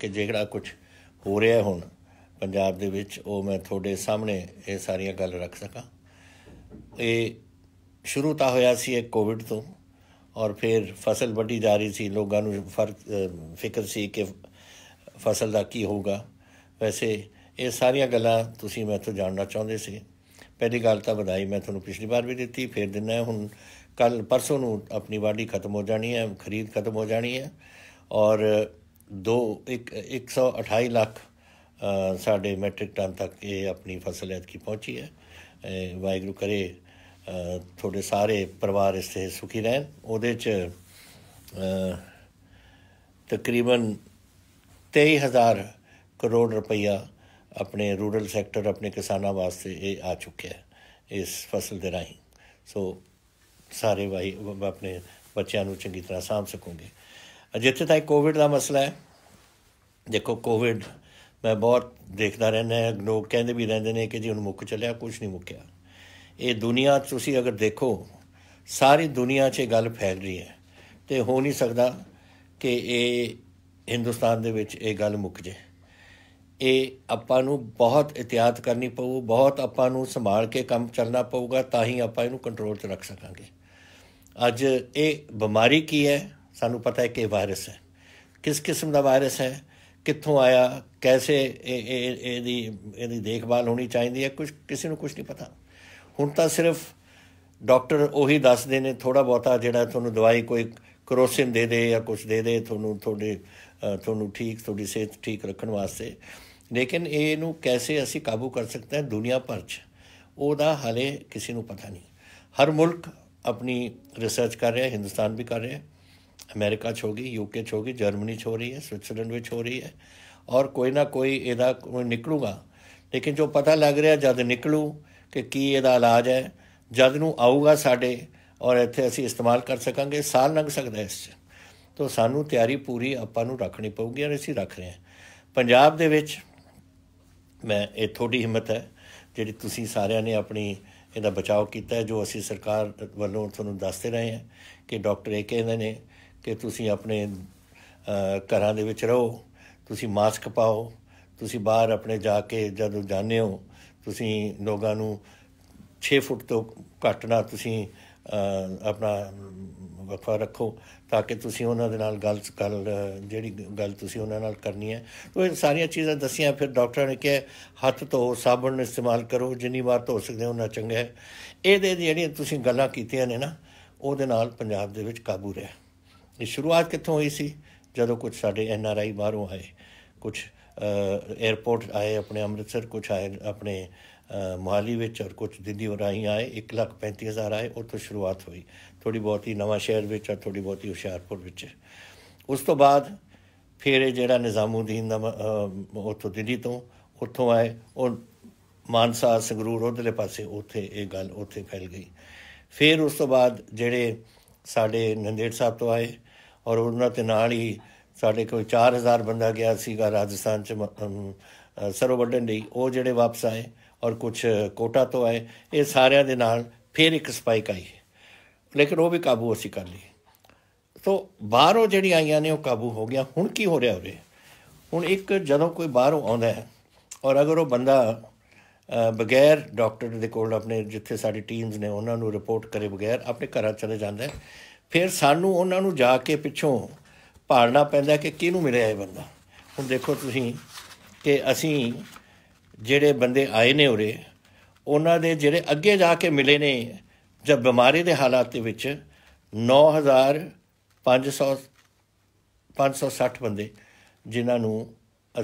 ਕਿ ਜਿਹੜਾ ਕੁਝ ਹੋ ਰਿਹਾ ਹੁਣ ਪੰਜਾਬ ਦੇ ਵਿੱਚ ਉਹ ਮੈਂ ਤੁਹਾਡੇ ਸਾਹਮਣੇ ਇਹ ਸਾਰੀਆਂ ਗੱਲ ਰੱਖ ਸਕਾਂ ਇਹ ਸ਼ੁਰੂ ਤਾਂ ਹੋਇਆ ਸੀ ਇਹ ਕੋਵਿਡ ਤੋਂ ਔਰ ਫਿਰ ਫਸਲ ਵੱਢੀ ਜਾ ਰਹੀ ਸੀ ਲੋਕਾਂ ਨੂੰ ਫਰਕ ਫਿਕਰ ਸੀ ਕਿ ਫਸਲ ਦਾ ਕੀ ਹੋਊਗਾ ਵੈਸੇ ਇਹ ਸਾਰੀਆਂ ਗੱਲਾਂ ਤੁਸੀਂ ਮੈਥੋਂ ਜਾਣਨਾ ਚਾਹੁੰਦੇ ਸੀ ਪਹਿਲੀ ਗੱਲ ਤਾਂ ਵਧਾਈ ਮੈਂ ਤੁਹਾਨੂੰ ਪਿਛਲੀ ਵਾਰ ਵੀ ਦਿੱਤੀ ਫਿਰ ਦਿਨਾ ਹੁਣ ਕੱਲ ਪਰਸੋਂ ਨੂੰ ਆਪਣੀ ਵਾਢੀ ਖਤਮ ਹੋ ਜਾਣੀ ਹੈ ਖਰੀਦ ਖਤਮ ਹੋ ਜਾਣੀ ਹੈ ਔਰ ਇੱਕ 128 ਲੱਖ ਸਾਡੇ ਮੈਟ੍ਰਿਕ ਟਨ ਤੱਕ ਇਹ ਆਪਣੀ ਫਸਲ ਐਤ ਕੀ ਪਹੁੰਚੀ ਹੈ ਵਾਇਗਰੂ ਕਰੇ ਤੁਹਾਡੇ ਸਾਰੇ ਪਰਿਵਾਰ ਇਸ ਤੇ ਸੁਖੀ ਰਹਿਣ ਉਹਦੇ ਚ ਤਕਰੀਬਨ 23000 ਕਰੋੜ ਰੁਪਈਆ ਆਪਣੇ ਰੂਰਲ ਸੈਕਟਰ ਆਪਣੇ ਕਿਸਾਨਾਂ ਵਾਸਤੇ ਇਹ ਆ ਚੁੱਕਿਆ ਹੈ ਇਸ ਫਸਲ ਦੇ ਰਾਹੀਂ ਸੋ ਸਾਰੇ ਵਾਹੀ ਆਪਣੇ ਬੱਚਿਆਂ ਨੂੰ ਚੰਗੀ ਤਰ੍ਹਾਂ ਸਾਂਭ ਸਕੋਗੇ ਜਿੱਥੇ ਤੱਕ ਕੋਵਿਡ ਦਾ ਮਸਲਾ ਹੈ ਦੇਖੋ ਕੋਵਿਡ ਮੈਂ ਬਹੁਤ ਦੇਖਦਾ ਰਹਿੰਦਾ ਹਾਂ ਲੋਕ ਕਹਿੰਦੇ ਵੀ ਰਹਿੰਦੇ ਨੇ ਕਿ ਜੀ ਹੁਣ ਮੁੱਕ ਚੱਲਿਆ ਕੁਝ ਨਹੀਂ ਮੁੱਕਿਆ ਇਹ ਦੁਨੀਆ ਤੁਸੀਂ ਅਗਰ ਦੇਖੋ ਸਾਰੀ ਦੁਨੀਆ 'ਚ ਗੱਲ ਫੈਲ ਰਹੀ ਹੈ ਤੇ ਹੋ ਨਹੀਂ ਸਕਦਾ ਕਿ ਇਹ ਹਿੰਦੁਸਤਾਨ ਦੇ ਵਿੱਚ ਇਹ ਗੱਲ ਮੁੱਕ ਜੇ ਇਹ ਆਪਾਂ ਨੂੰ ਬਹੁਤ ਇhtiyat ਕਰਨੀ ਪਊ ਬਹੁਤ ਆਪਾਂ ਨੂੰ ਸੰਭਾਲ ਕੇ ਕੰਮ ਚੱਲਣਾ ਪਊਗਾ ਤਾਂ ਹੀ ਆਪਾਂ ਇਹਨੂੰ ਕੰਟਰੋਲ 'ਚ ਰੱਖ ਸਕਾਂਗੇ ਅੱਜ ਇਹ ਬਿਮਾਰੀ ਕੀ ਹੈ ਸਾਨੂੰ ਪਤਾ ਹੈ ਕਿ ਵਾਇਰਸ ਹੈ ਕਿਸ ਕਿਸਮ ਦਾ ਵਾਇਰਸ ਹੈ ਕਿੱਥੋਂ ਆਇਆ ਕੈਸੇ ਇਹਦੀ ਇਹਦੀ ਦੇਖਭਾਲ ਹੋਣੀ ਚਾਹੀਦੀ ਹੈ ਕੁਝ ਕਿਸੇ ਨੂੰ ਕੁਝ ਨਹੀਂ ਪਤਾ ਹੁਣ ਤਾਂ ਸਿਰਫ ਡਾਕਟਰ ਉਹੀ ਦੱਸਦੇ ਨੇ ਥੋੜਾ ਬਹੁਤਾ ਜਿਹੜਾ ਤੁਹਾਨੂੰ ਦਵਾਈ ਕੋਈ ਕਰੋਸਿਨ ਦੇ ਦੇ ਜਾਂ ਕੁਝ ਦੇ ਦੇ ਤੁਹਾਨੂੰ ਤੁਹਾਡੇ ਤੁਹਾਨੂੰ ਠੀਕ ਤੁਹਾਡੀ ਸਿਹਤ ਠੀਕ ਰੱਖਣ ਵਾਸਤੇ ਲੇਕਿਨ ਇਹ ਨੂੰ ਕੈਸੇ ਅਸੀਂ ਕਾਬੂ ਕਰ ਸਕਦੇ ਹਾਂ ਦੁਨੀਆ ਭਰ 'ਚ ਉਹਦਾ ਹਲੇ ਕਿਸੇ ਨੂੰ ਪਤਾ ਨਹੀਂ ਹਰ ਮੁਲਕ ਆਪਣੀ ਰਿਸਰਚ ਕਰ ਰਿਹਾ ਹਿੰਦੁਸਤਾਨ ਵੀ ਕਰ ਰਿਹਾ ਅਮਰੀਕਾ 'ਚ ਹੋ ਗਈ ਯੂਕੇ 'ਚ ਹੋ ਗਈ ਜਰਮਨੀ 'ਚ ਹੋ ਰਹੀ ਹੈ ਸਵਿਟਜ਼ਰਲੈਂਡ ਵਿੱਚ ਹੋ ਰਹੀ ਹੈ ਔਰ ਕੋਈ ਨਾ ਕੋਈ ਇਹਦਾ ਨਿਕਲੂਗਾ ਲੇਕਿਨ ਜੋ ਪਤਾ ਲੱਗ ਰਿਹਾ ਜਦ ਨਿਕਲੂ ਕਿ ਕੀ ਇਹਦਾ ਇਲਾਜ ਹੈ ਜਦ ਨੂੰ ਆਊਗਾ ਸਾਡੇ ਔਰ ਇੱਥੇ ਅਸੀਂ ਇਸਤੇਮਾਲ ਕਰ ਸਕਾਂਗੇ ਸਾਲ ਲੰਘ ਸਕਦਾ ਇਸ 'ਚ ਤੋਂ ਸਾਨੂੰ ਤਿਆਰੀ ਪੂਰੀ ਆਪਾਂ ਨੂੰ ਰੱਖਣੀ ਪਊਗੀ ਔਰ ਅਸੀਂ ਰੱਖ ਰਹੇ ਹਾਂ ਪੰਜਾਬ ਦੇ ਵਿੱਚ ਮੈਂ ਇਹ ਥੋੜੀ ਹਿੰਮਤ ਹੈ ਜਿਹੜੀ ਤੁਸੀਂ ਸਾਰਿਆਂ ਨੇ ਆਪਣੀ ਇਹਦਾ ਬਚਾਅ ਕੀਤਾ ਜੋ ਅਸੀਂ ਸਰਕਾਰ ਵੱਲੋਂ ਤੁਹਾਨੂੰ ਦੱਸਦੇ ਰਹੇ ਹਾਂ ਕਿ ਡਾਕਟਰ ਕਹਿੰਦੇ ਨੇ ਕਿ ਤੁਸੀਂ ਆਪਣੇ ਘਰਾਂ ਦੇ ਵਿੱਚ ਰਹੋ ਤੁਸੀਂ ਮਾਸਕ ਪਾਓ ਤੁਸੀਂ ਬਾਹਰ ਆਪਣੇ ਜਾ ਕੇ ਜਦੋਂ ਜਾਂਦੇ ਹੋ ਤੁਸੀਂ ਲੋਕਾਂ ਨੂੰ 6 ਫੁੱਟ ਤੋਂ ਘੱਟ ਨਾ ਤੁਸੀਂ ਆਪਣਾ ਵਕਫਾ ਰੱਖੋ ਤਾਂ ਕਿ ਤੁਸੀਂ ਉਹਨਾਂ ਦੇ ਨਾਲ ਗੱਲ ਗੱਲ ਜਿਹੜੀ ਗੱਲ ਤੁਸੀਂ ਉਹਨਾਂ ਨਾਲ ਕਰਨੀ ਹੈ ਉਹ ਇਹ ਸਾਰੀਆਂ ਚੀਜ਼ਾਂ ਦੱਸੀਆਂ ਫਿਰ ਡਾਕਟਰ ਨੇ ਕਿਹਾ ਹੱਥ ਧੋ ਸਾਬਣ ਇਸਤੇਮਾਲ ਕਰੋ ਜਿੰਨੀ ਵਾਰ ਧੋ ਸਕਦੇ ਹੋ ਉਹਨਾਂ ਚੰਗਾ ਹੈ ਇਹਦੇ ਜਿਹੜੀਆਂ ਤੁਸੀਂ ਗੱਲਾਂ ਕੀਤੀਆਂ ਨੇ ਨਾ ਉਹਦੇ ਨਾਲ ਪੰਜਾਬ ਦੇ ਵਿੱਚ ਕਾਬੂ ਰਿਹਾ ਇਹ ਸ਼ੁਰੂਆਤ ਕਿੱਥੋਂ ਹੋਈ ਸੀ ਜਦੋਂ ਕੁਝ ਸਾਡੇ ਐਨ ਆਰ ਆਈ ਬਾਹਰੋਂ ਆਏ ਕੁਝ 에어ਪੋਰਟ ਆਏ ਆਪਣੇ ਅੰਮ੍ਰਿਤਸਰ ਕੁਝ ਆਏ ਆਪਣੇ ਮੋਹਾਲੀ ਵਿੱਚ ਔਰ ਕੁਝ ਦਿੱਲੀ ਵਰਾਈ ਆਏ 135000 ਆਏ ਉਹ ਤੋਂ ਸ਼ੁਰੂਆਤ ਹੋਈ ਥੋੜੀ ਬਹੁਤੀ ਨਵਾਂ ਸ਼ਹਿਰ ਵਿੱਚ ਔਰ ਥੋੜੀ ਬਹੁਤੀ ਹੁਸ਼ਿਆਰਪੁਰ ਵਿੱਚ ਉਸ ਤੋਂ ਬਾਅਦ ਫਿਰ ਇਹ ਜਿਹੜਾ ਨਿਜ਼ਾਮੂਦੀਨ ਦਾ ਉੱਥੋਂ ਦਿੱਲੀ ਤੋਂ ਉੱਥੋਂ ਆਏ ਉਹ ਮਾਨਸਾ ਸੰਗਰੂਰ ਉਧਰਲੇ ਪਾਸੇ ਉੱਥੇ ਇਹ ਗੱਲ ਉੱਥੇ ਫੈਲ ਗਈ ਫਿਰ ਉਸ ਤੋਂ ਬਾਅਦ ਜਿਹੜੇ ਸਾਡੇ ਨੰਦੇੜ ਸਾਹਿਬ ਤੋਂ ਆਏ ਔਰ ਉਹਨਾਂ ਦੇ ਨਾਲ ਹੀ ਸਾਡੇ ਕੋਈ 4000 ਬੰਦਾ ਗਿਆ ਸੀਗਾ ਰਾਜਸਥਾਨ ਚ ਸਰੋਵਰ ਦੀ ਉਹ ਜਿਹੜੇ ਵਾਪਸ ਆਏ ਔਰ ਕੁਝ ਕੋਟਾ ਤੋਂ ਆਏ ਇਹ ਸਾਰਿਆਂ ਦੇ ਨਾਲ ਫਿਰ ਇੱਕ ਸਪਾਈਕ ਆਈ ਲੇਕਿਨ ਉਹ ਵੀ ਕਾਬੂ ਅਸੀਂ ਕਰ ਲਈ ਸੋ ਬਾਹਰੋਂ ਜਿਹੜੀ ਆਈਆਂ ਨੇ ਉਹ ਕਾਬੂ ਹੋ ਗਿਆ ਹੁਣ ਕੀ ਹੋ ਰਿਹਾ ਉਰੇ ਹੁਣ ਇੱਕ ਜਦੋਂ ਕੋਈ ਬਾਹਰੋਂ ਆਉਂਦਾ ਹੈ ਔਰ ਅਗਰ ਉਹ ਬੰਦਾ ਬਗੈਰ ਡਾਕਟਰ ਦੇ ਕੋਲ ਆਪਣੇ ਜਿੱਥੇ ਸਾਡੀ ਟੀਮਸ ਨੇ ਉਹਨਾਂ ਨੂੰ ਰਿਪੋਰਟ ਕਰੇ ਬਗੈਰ ਆਪਣੇ ਘਰਾਂ ਚਲੇ ਜਾਂਦਾ ਫਿਰ ਸਾਨੂੰ ਉਹਨਾਂ ਨੂੰ ਜਾ ਕੇ ਪਿੱਛੋਂ ਭਾਲਣਾ ਪੈਂਦਾ ਕਿ ਕਿਹਨੂੰ ਮਿਲਿਆ ਇਹ ਬੰਦਾ ਹੁਣ ਦੇਖੋ ਤੁਸੀਂ ਕਿ ਅਸੀਂ ਜਿਹੜੇ ਬੰਦੇ ਆਏ ਨੇ ਉਰੇ ਉਹਨਾਂ ਦੇ ਜਿਹੜੇ ਅੱਗੇ ਜਾ ਕੇ ਮਿਲੇ ਨੇ ਜਦ ਬਿਮਾਰੀ ਦੇ ਹਾਲਾਤ ਦੇ ਵਿੱਚ 9500 560 ਬੰਦੇ ਜਿਨ੍ਹਾਂ ਨੂੰ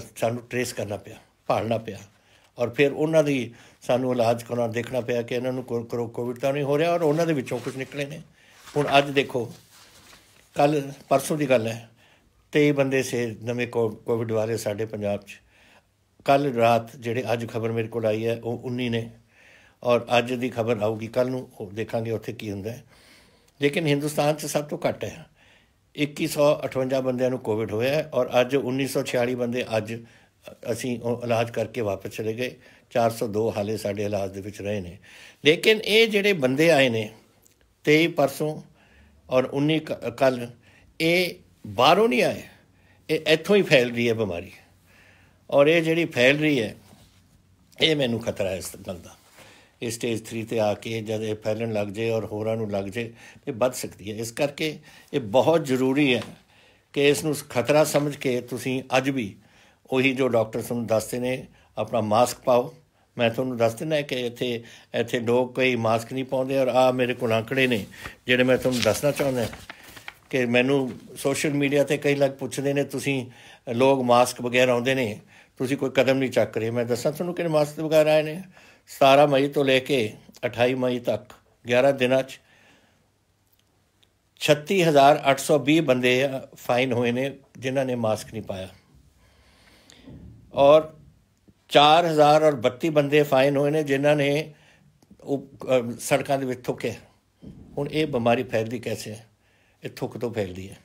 ਸਾਨੂੰ ਟ੍ਰੇਸ ਕਰਨਾ ਪਿਆ ਭਾਲਣਾ ਪਿਆ ਔਰ ਫਿਰ ਉਹਨਾਂ ਦੀ ਸਾਨੂੰ ਇਲਾਜ ਕਰਨਾ ਦੇਖਣਾ ਪਿਆ ਕਿ ਇਹਨਾਂ ਨੂੰ ਕੋਵਿਡ ਤਾਂ ਨਹੀਂ ਹੋ ਰਿਹਾ ਔਰ ਉਹਨਾਂ ਦੇ ਵਿੱਚੋਂ ਕੁਝ ਨਿਕਲੇ ਨੇ ਹੁਣ ਅੱਜ ਦੇਖੋ ਕੱਲ ਪਰਸੋਂ ਦੀ ਗੱਲ ਹੈ 23 ਬੰਦੇ ਸੇ ਨਵੇਂ ਕੋਵਿਡ ਵਾਲੇ ਸਾਡੇ ਪੰਜਾਬ 'ਚ ਕੱਲ ਰਾਤ ਜਿਹੜੇ ਅੱਜ ਖਬਰ ਮੇਰੇ ਕੋਲ ਆਈ ਹੈ ਉਹ 19 ਨੇ ਔਰ ਅੱਜ ਦੀ ਖਬਰ ਆਊਗੀ ਕੱਲ ਨੂੰ ਉਹ ਦੇਖਾਂਗੇ ਉੱਥੇ ਕੀ ਹੁੰਦਾ ਹੈ ਲੇਕਿਨ ਹਿੰਦੁਸਤਾਨ 'ਚ ਸਭ ਤੋਂ ਘੱਟ ਹੈ 2158 ਬੰਦਿਆਂ ਨੂੰ ਕੋਵਿਡ ਹੋਇਆ ਔਰ ਅੱਜ 1946 ਬੰਦੇ ਅੱਜ ਅਸੀਂ ਉਹ ਇਲਾਜ ਕਰਕੇ ਵਾਪਸ ਚਲੇ ਗਏ 402 ਹਾਲੇ ਸਾਡੇ ਇਲਾਜ ਦੇ ਵਿੱਚ ਰਹੇ ਨੇ ਲੇਕਿਨ ਇਹ ਜਿਹੜੇ ਬੰਦੇ ਆਏ ਨੇ 23 ਪਰਸੋਂ ਔਰ 19 ਕੱਲ ਇਹ ਬਾਹਰੋਂ ਨਹੀਂ ਆਏ ਇਹ ਇੱਥੋਂ ਹੀ ਫੈਲ ਰਹੀ ਹੈ ਬਿਮਾਰੀ ਔਰ ਇਹ ਜਿਹੜੀ ਫੈਲ ਰਹੀ ਹੈ ਇਹ ਮੈਨੂੰ ਖਤਰਾ ਹੈ ਇਸ ਗੱਲ ਦਾ ਇਸ ਸਟੇਜ 3 ਤੇ ਆ ਕੇ ਜਦ ਇਹ ਫੈਲਣ ਲੱਗ ਜੇ ਔਰ ਹੋਰਾਂ ਨੂੰ ਲੱਗ ਜੇ ਤੇ ਵੱਧ ਸਕਦੀ ਹੈ ਇਸ ਕਰਕੇ ਇਹ ਬਹੁਤ ਜ਼ਰੂਰੀ ਹੈ ਕਿ ਇਸ ਨੂੰ ਖਤਰਾ ਸਮਝ ਕੇ ਤੁਸੀਂ ਅੱਜ ਵੀ ਉਹੀ ਜੋ ਡਾਕਟਰ ਸਾਨੂੰ ਦੱਸਦੇ ਨੇ ਆਪਣਾ ਮਾਸਕ ਪਾਓ ਮੈਂ ਤੁਹਾਨੂੰ ਦੱਸ ਦਿੰਦਾ ਕਿ ਇੱਥੇ ਇੱਥੇ ਲੋਕ ਕੋਈ ਮਾਸਕ ਨਹੀਂ ਪਾਉਂਦੇ ਔਰ ਆ ਮੇਰੇ ਕੋਲ ਅੰਕੜੇ ਨੇ ਜਿਹੜੇ ਮੈਂ ਤੁਹਾਨੂੰ ਦੱਸਣਾ ਚਾਹੁੰਦਾ ਕਿ ਮੈਨੂੰ ਸੋਸ਼ਲ ਮੀਡੀਆ ਤੇ ਕਈ ਲੱਗ ਪੁੱਛਦੇ ਨੇ ਤੁਸੀਂ ਲੋਕ ਮਾਸਕ ਵਗੈਰਾ ਆਉਂਦੇ ਨੇ ਤੁਸੀਂ ਕੋਈ ਕਦਮ ਨਹੀਂ ਚੱਕ ਰਹੇ ਮੈਂ ਦੱਸਾਂ ਤੁਹਾਨੂੰ ਕਿ ਮਾਸਕ ਵਗੈਰਾ ਆਏ ਨੇ 17 ਮਈ ਤੋਂ ਲੈ ਕੇ 28 ਮਈ ਤੱਕ 11 ਦਿਨਾਂ 'ਚ 36820 ਬੰਦੇ ਫਾਈਨ ਹੋਏ ਨੇ ਜਿਨ੍ਹਾਂ ਨੇ ਮਾਸਕ ਨਹੀਂ ਪਾਇਆ ਔਰ 4000 ਔਰ 32 ਬੰਦੇ ਫਾਈਨ ਹੋਏ ਨੇ ਜਿਨ੍ਹਾਂ ਨੇ ਸੜਕਾਂ ਦੇ ਵਿੱਚ ਥੁੱਕੇ ਹੁਣ ਇਹ ਬਿਮਾਰੀ ਫੈਲਦੀ ਕਿਵੇਂ ਹੈ ਇਹ ਥੁੱਕ ਤੋਂ ਫੈਲਦੀ ਹੈ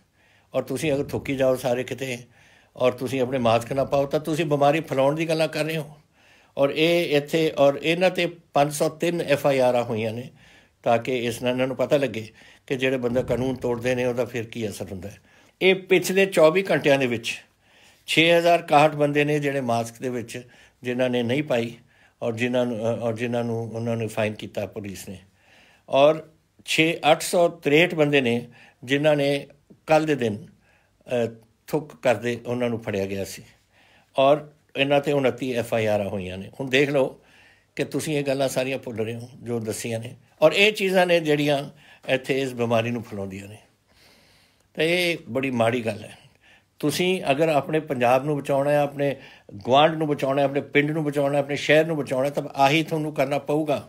ਔਰ ਤੁਸੀਂ ਅਗਰ ਥੁੱਕੀ ਜਾਓ ਸਾਰੇ ਕਿਤੇ ਔਰ ਤੁਸੀਂ ਆਪਣੇ ਮਾਸਕ ਨਾ ਪਾਓ ਤਾਂ ਤੁਸੀਂ ਬਿਮਾਰੀ ਫੈਲਾਉਣ ਦੀ ਗੱਲਾਂ ਕਰ ਰਹੇ ਹੋ ਔਰ ਇਹ ਇੱਥੇ ਔਰ ਇਹਨਾਂ ਤੇ 503 ਐਫ ਆਈ ਆਰਾਂ ਹੋਈਆਂ ਨੇ ਤਾਂ ਕਿ ਇਸ ਨਾਲ ਇਹਨਾਂ ਨੂੰ ਪਤਾ ਲੱਗੇ ਕਿ ਜਿਹੜੇ ਬੰਦੇ ਕਾਨੂੰਨ ਤੋੜਦੇ ਨੇ ਉਹਦਾ ਫਿਰ ਕੀ ਅਸਰ ਹੁੰਦਾ ਹੈ ਇਹ ਪਿਛਲੇ 24 ਘੰਟਿਆਂ ਦੇ ਵਿੱਚ 6061 ਬੰਦੇ ਨੇ ਜਿਹੜੇ ਮਾਸਕ ਦੇ ਵਿੱਚ ਜਿਨ੍ਹਾਂ ਨੇ ਨਹੀਂ ਪਾਈ ਔਰ ਜਿਨ੍ਹਾਂ ਨੂੰ ਔਰ ਜਿਨ੍ਹਾਂ ਨੂੰ ਉਹਨਾਂ ਨੇ ਫਾਈਨ ਕੀਤਾ ਪੁਲਿਸ ਨੇ ਔਰ 6863 ਬੰਦੇ ਨੇ ਜਿਨ੍ਹਾਂ ਨੇ ਕੱਲ ਦੇ ਦਿਨ ਥੁੱਕ ਕਰਦੇ ਉਹਨਾਂ ਨੂੰ ਫੜਿਆ ਗਿਆ ਸੀ ਔਰ ਇਹਨਾਂ ਤੇ 29 ਐਫ ਆਈ ਆਰ ਹੋਈਆਂ ਨੇ ਹੁਣ ਦੇਖ ਲਓ ਕਿ ਤੁਸੀਂ ਇਹ ਗੱਲਾਂ ਸਾਰੀਆਂ ਭੁੱਲ ਰਹੇ ਹੋ ਜੋ ਦੱਸੀਆਂ ਨੇ ਔਰ ਇਹ ਚੀਜ਼ਾਂ ਨੇ ਜਿਹੜੀਆਂ ਇੱਥੇ ਇਸ ਬਿਮਾਰੀ ਨੂੰ ਫਲਾਉਂਦੀਆਂ ਨੇ ਤੇ ਇਹ ਬੜੀ ਮਾੜੀ ਗੱਲ ਹੈ ਤੁਸੀਂ ਅਗਰ ਆਪਣੇ ਪੰਜਾਬ ਨੂੰ ਬਚਾਉਣਾ ਹੈ ਆਪਣੇ ਗਵਾਂਡ ਨੂੰ ਬਚਾਉਣਾ ਹੈ ਆਪਣੇ ਪਿੰਡ ਨੂੰ ਬਚਾਉਣਾ ਹੈ ਆਪਣੇ ਸ਼ਹਿਰ ਨੂੰ ਬਚਾਉਣਾ ਹੈ ਤਾਂ ਆਹੀ ਤੁਹਾਨੂੰ ਕਰਨਾ ਪਊਗਾ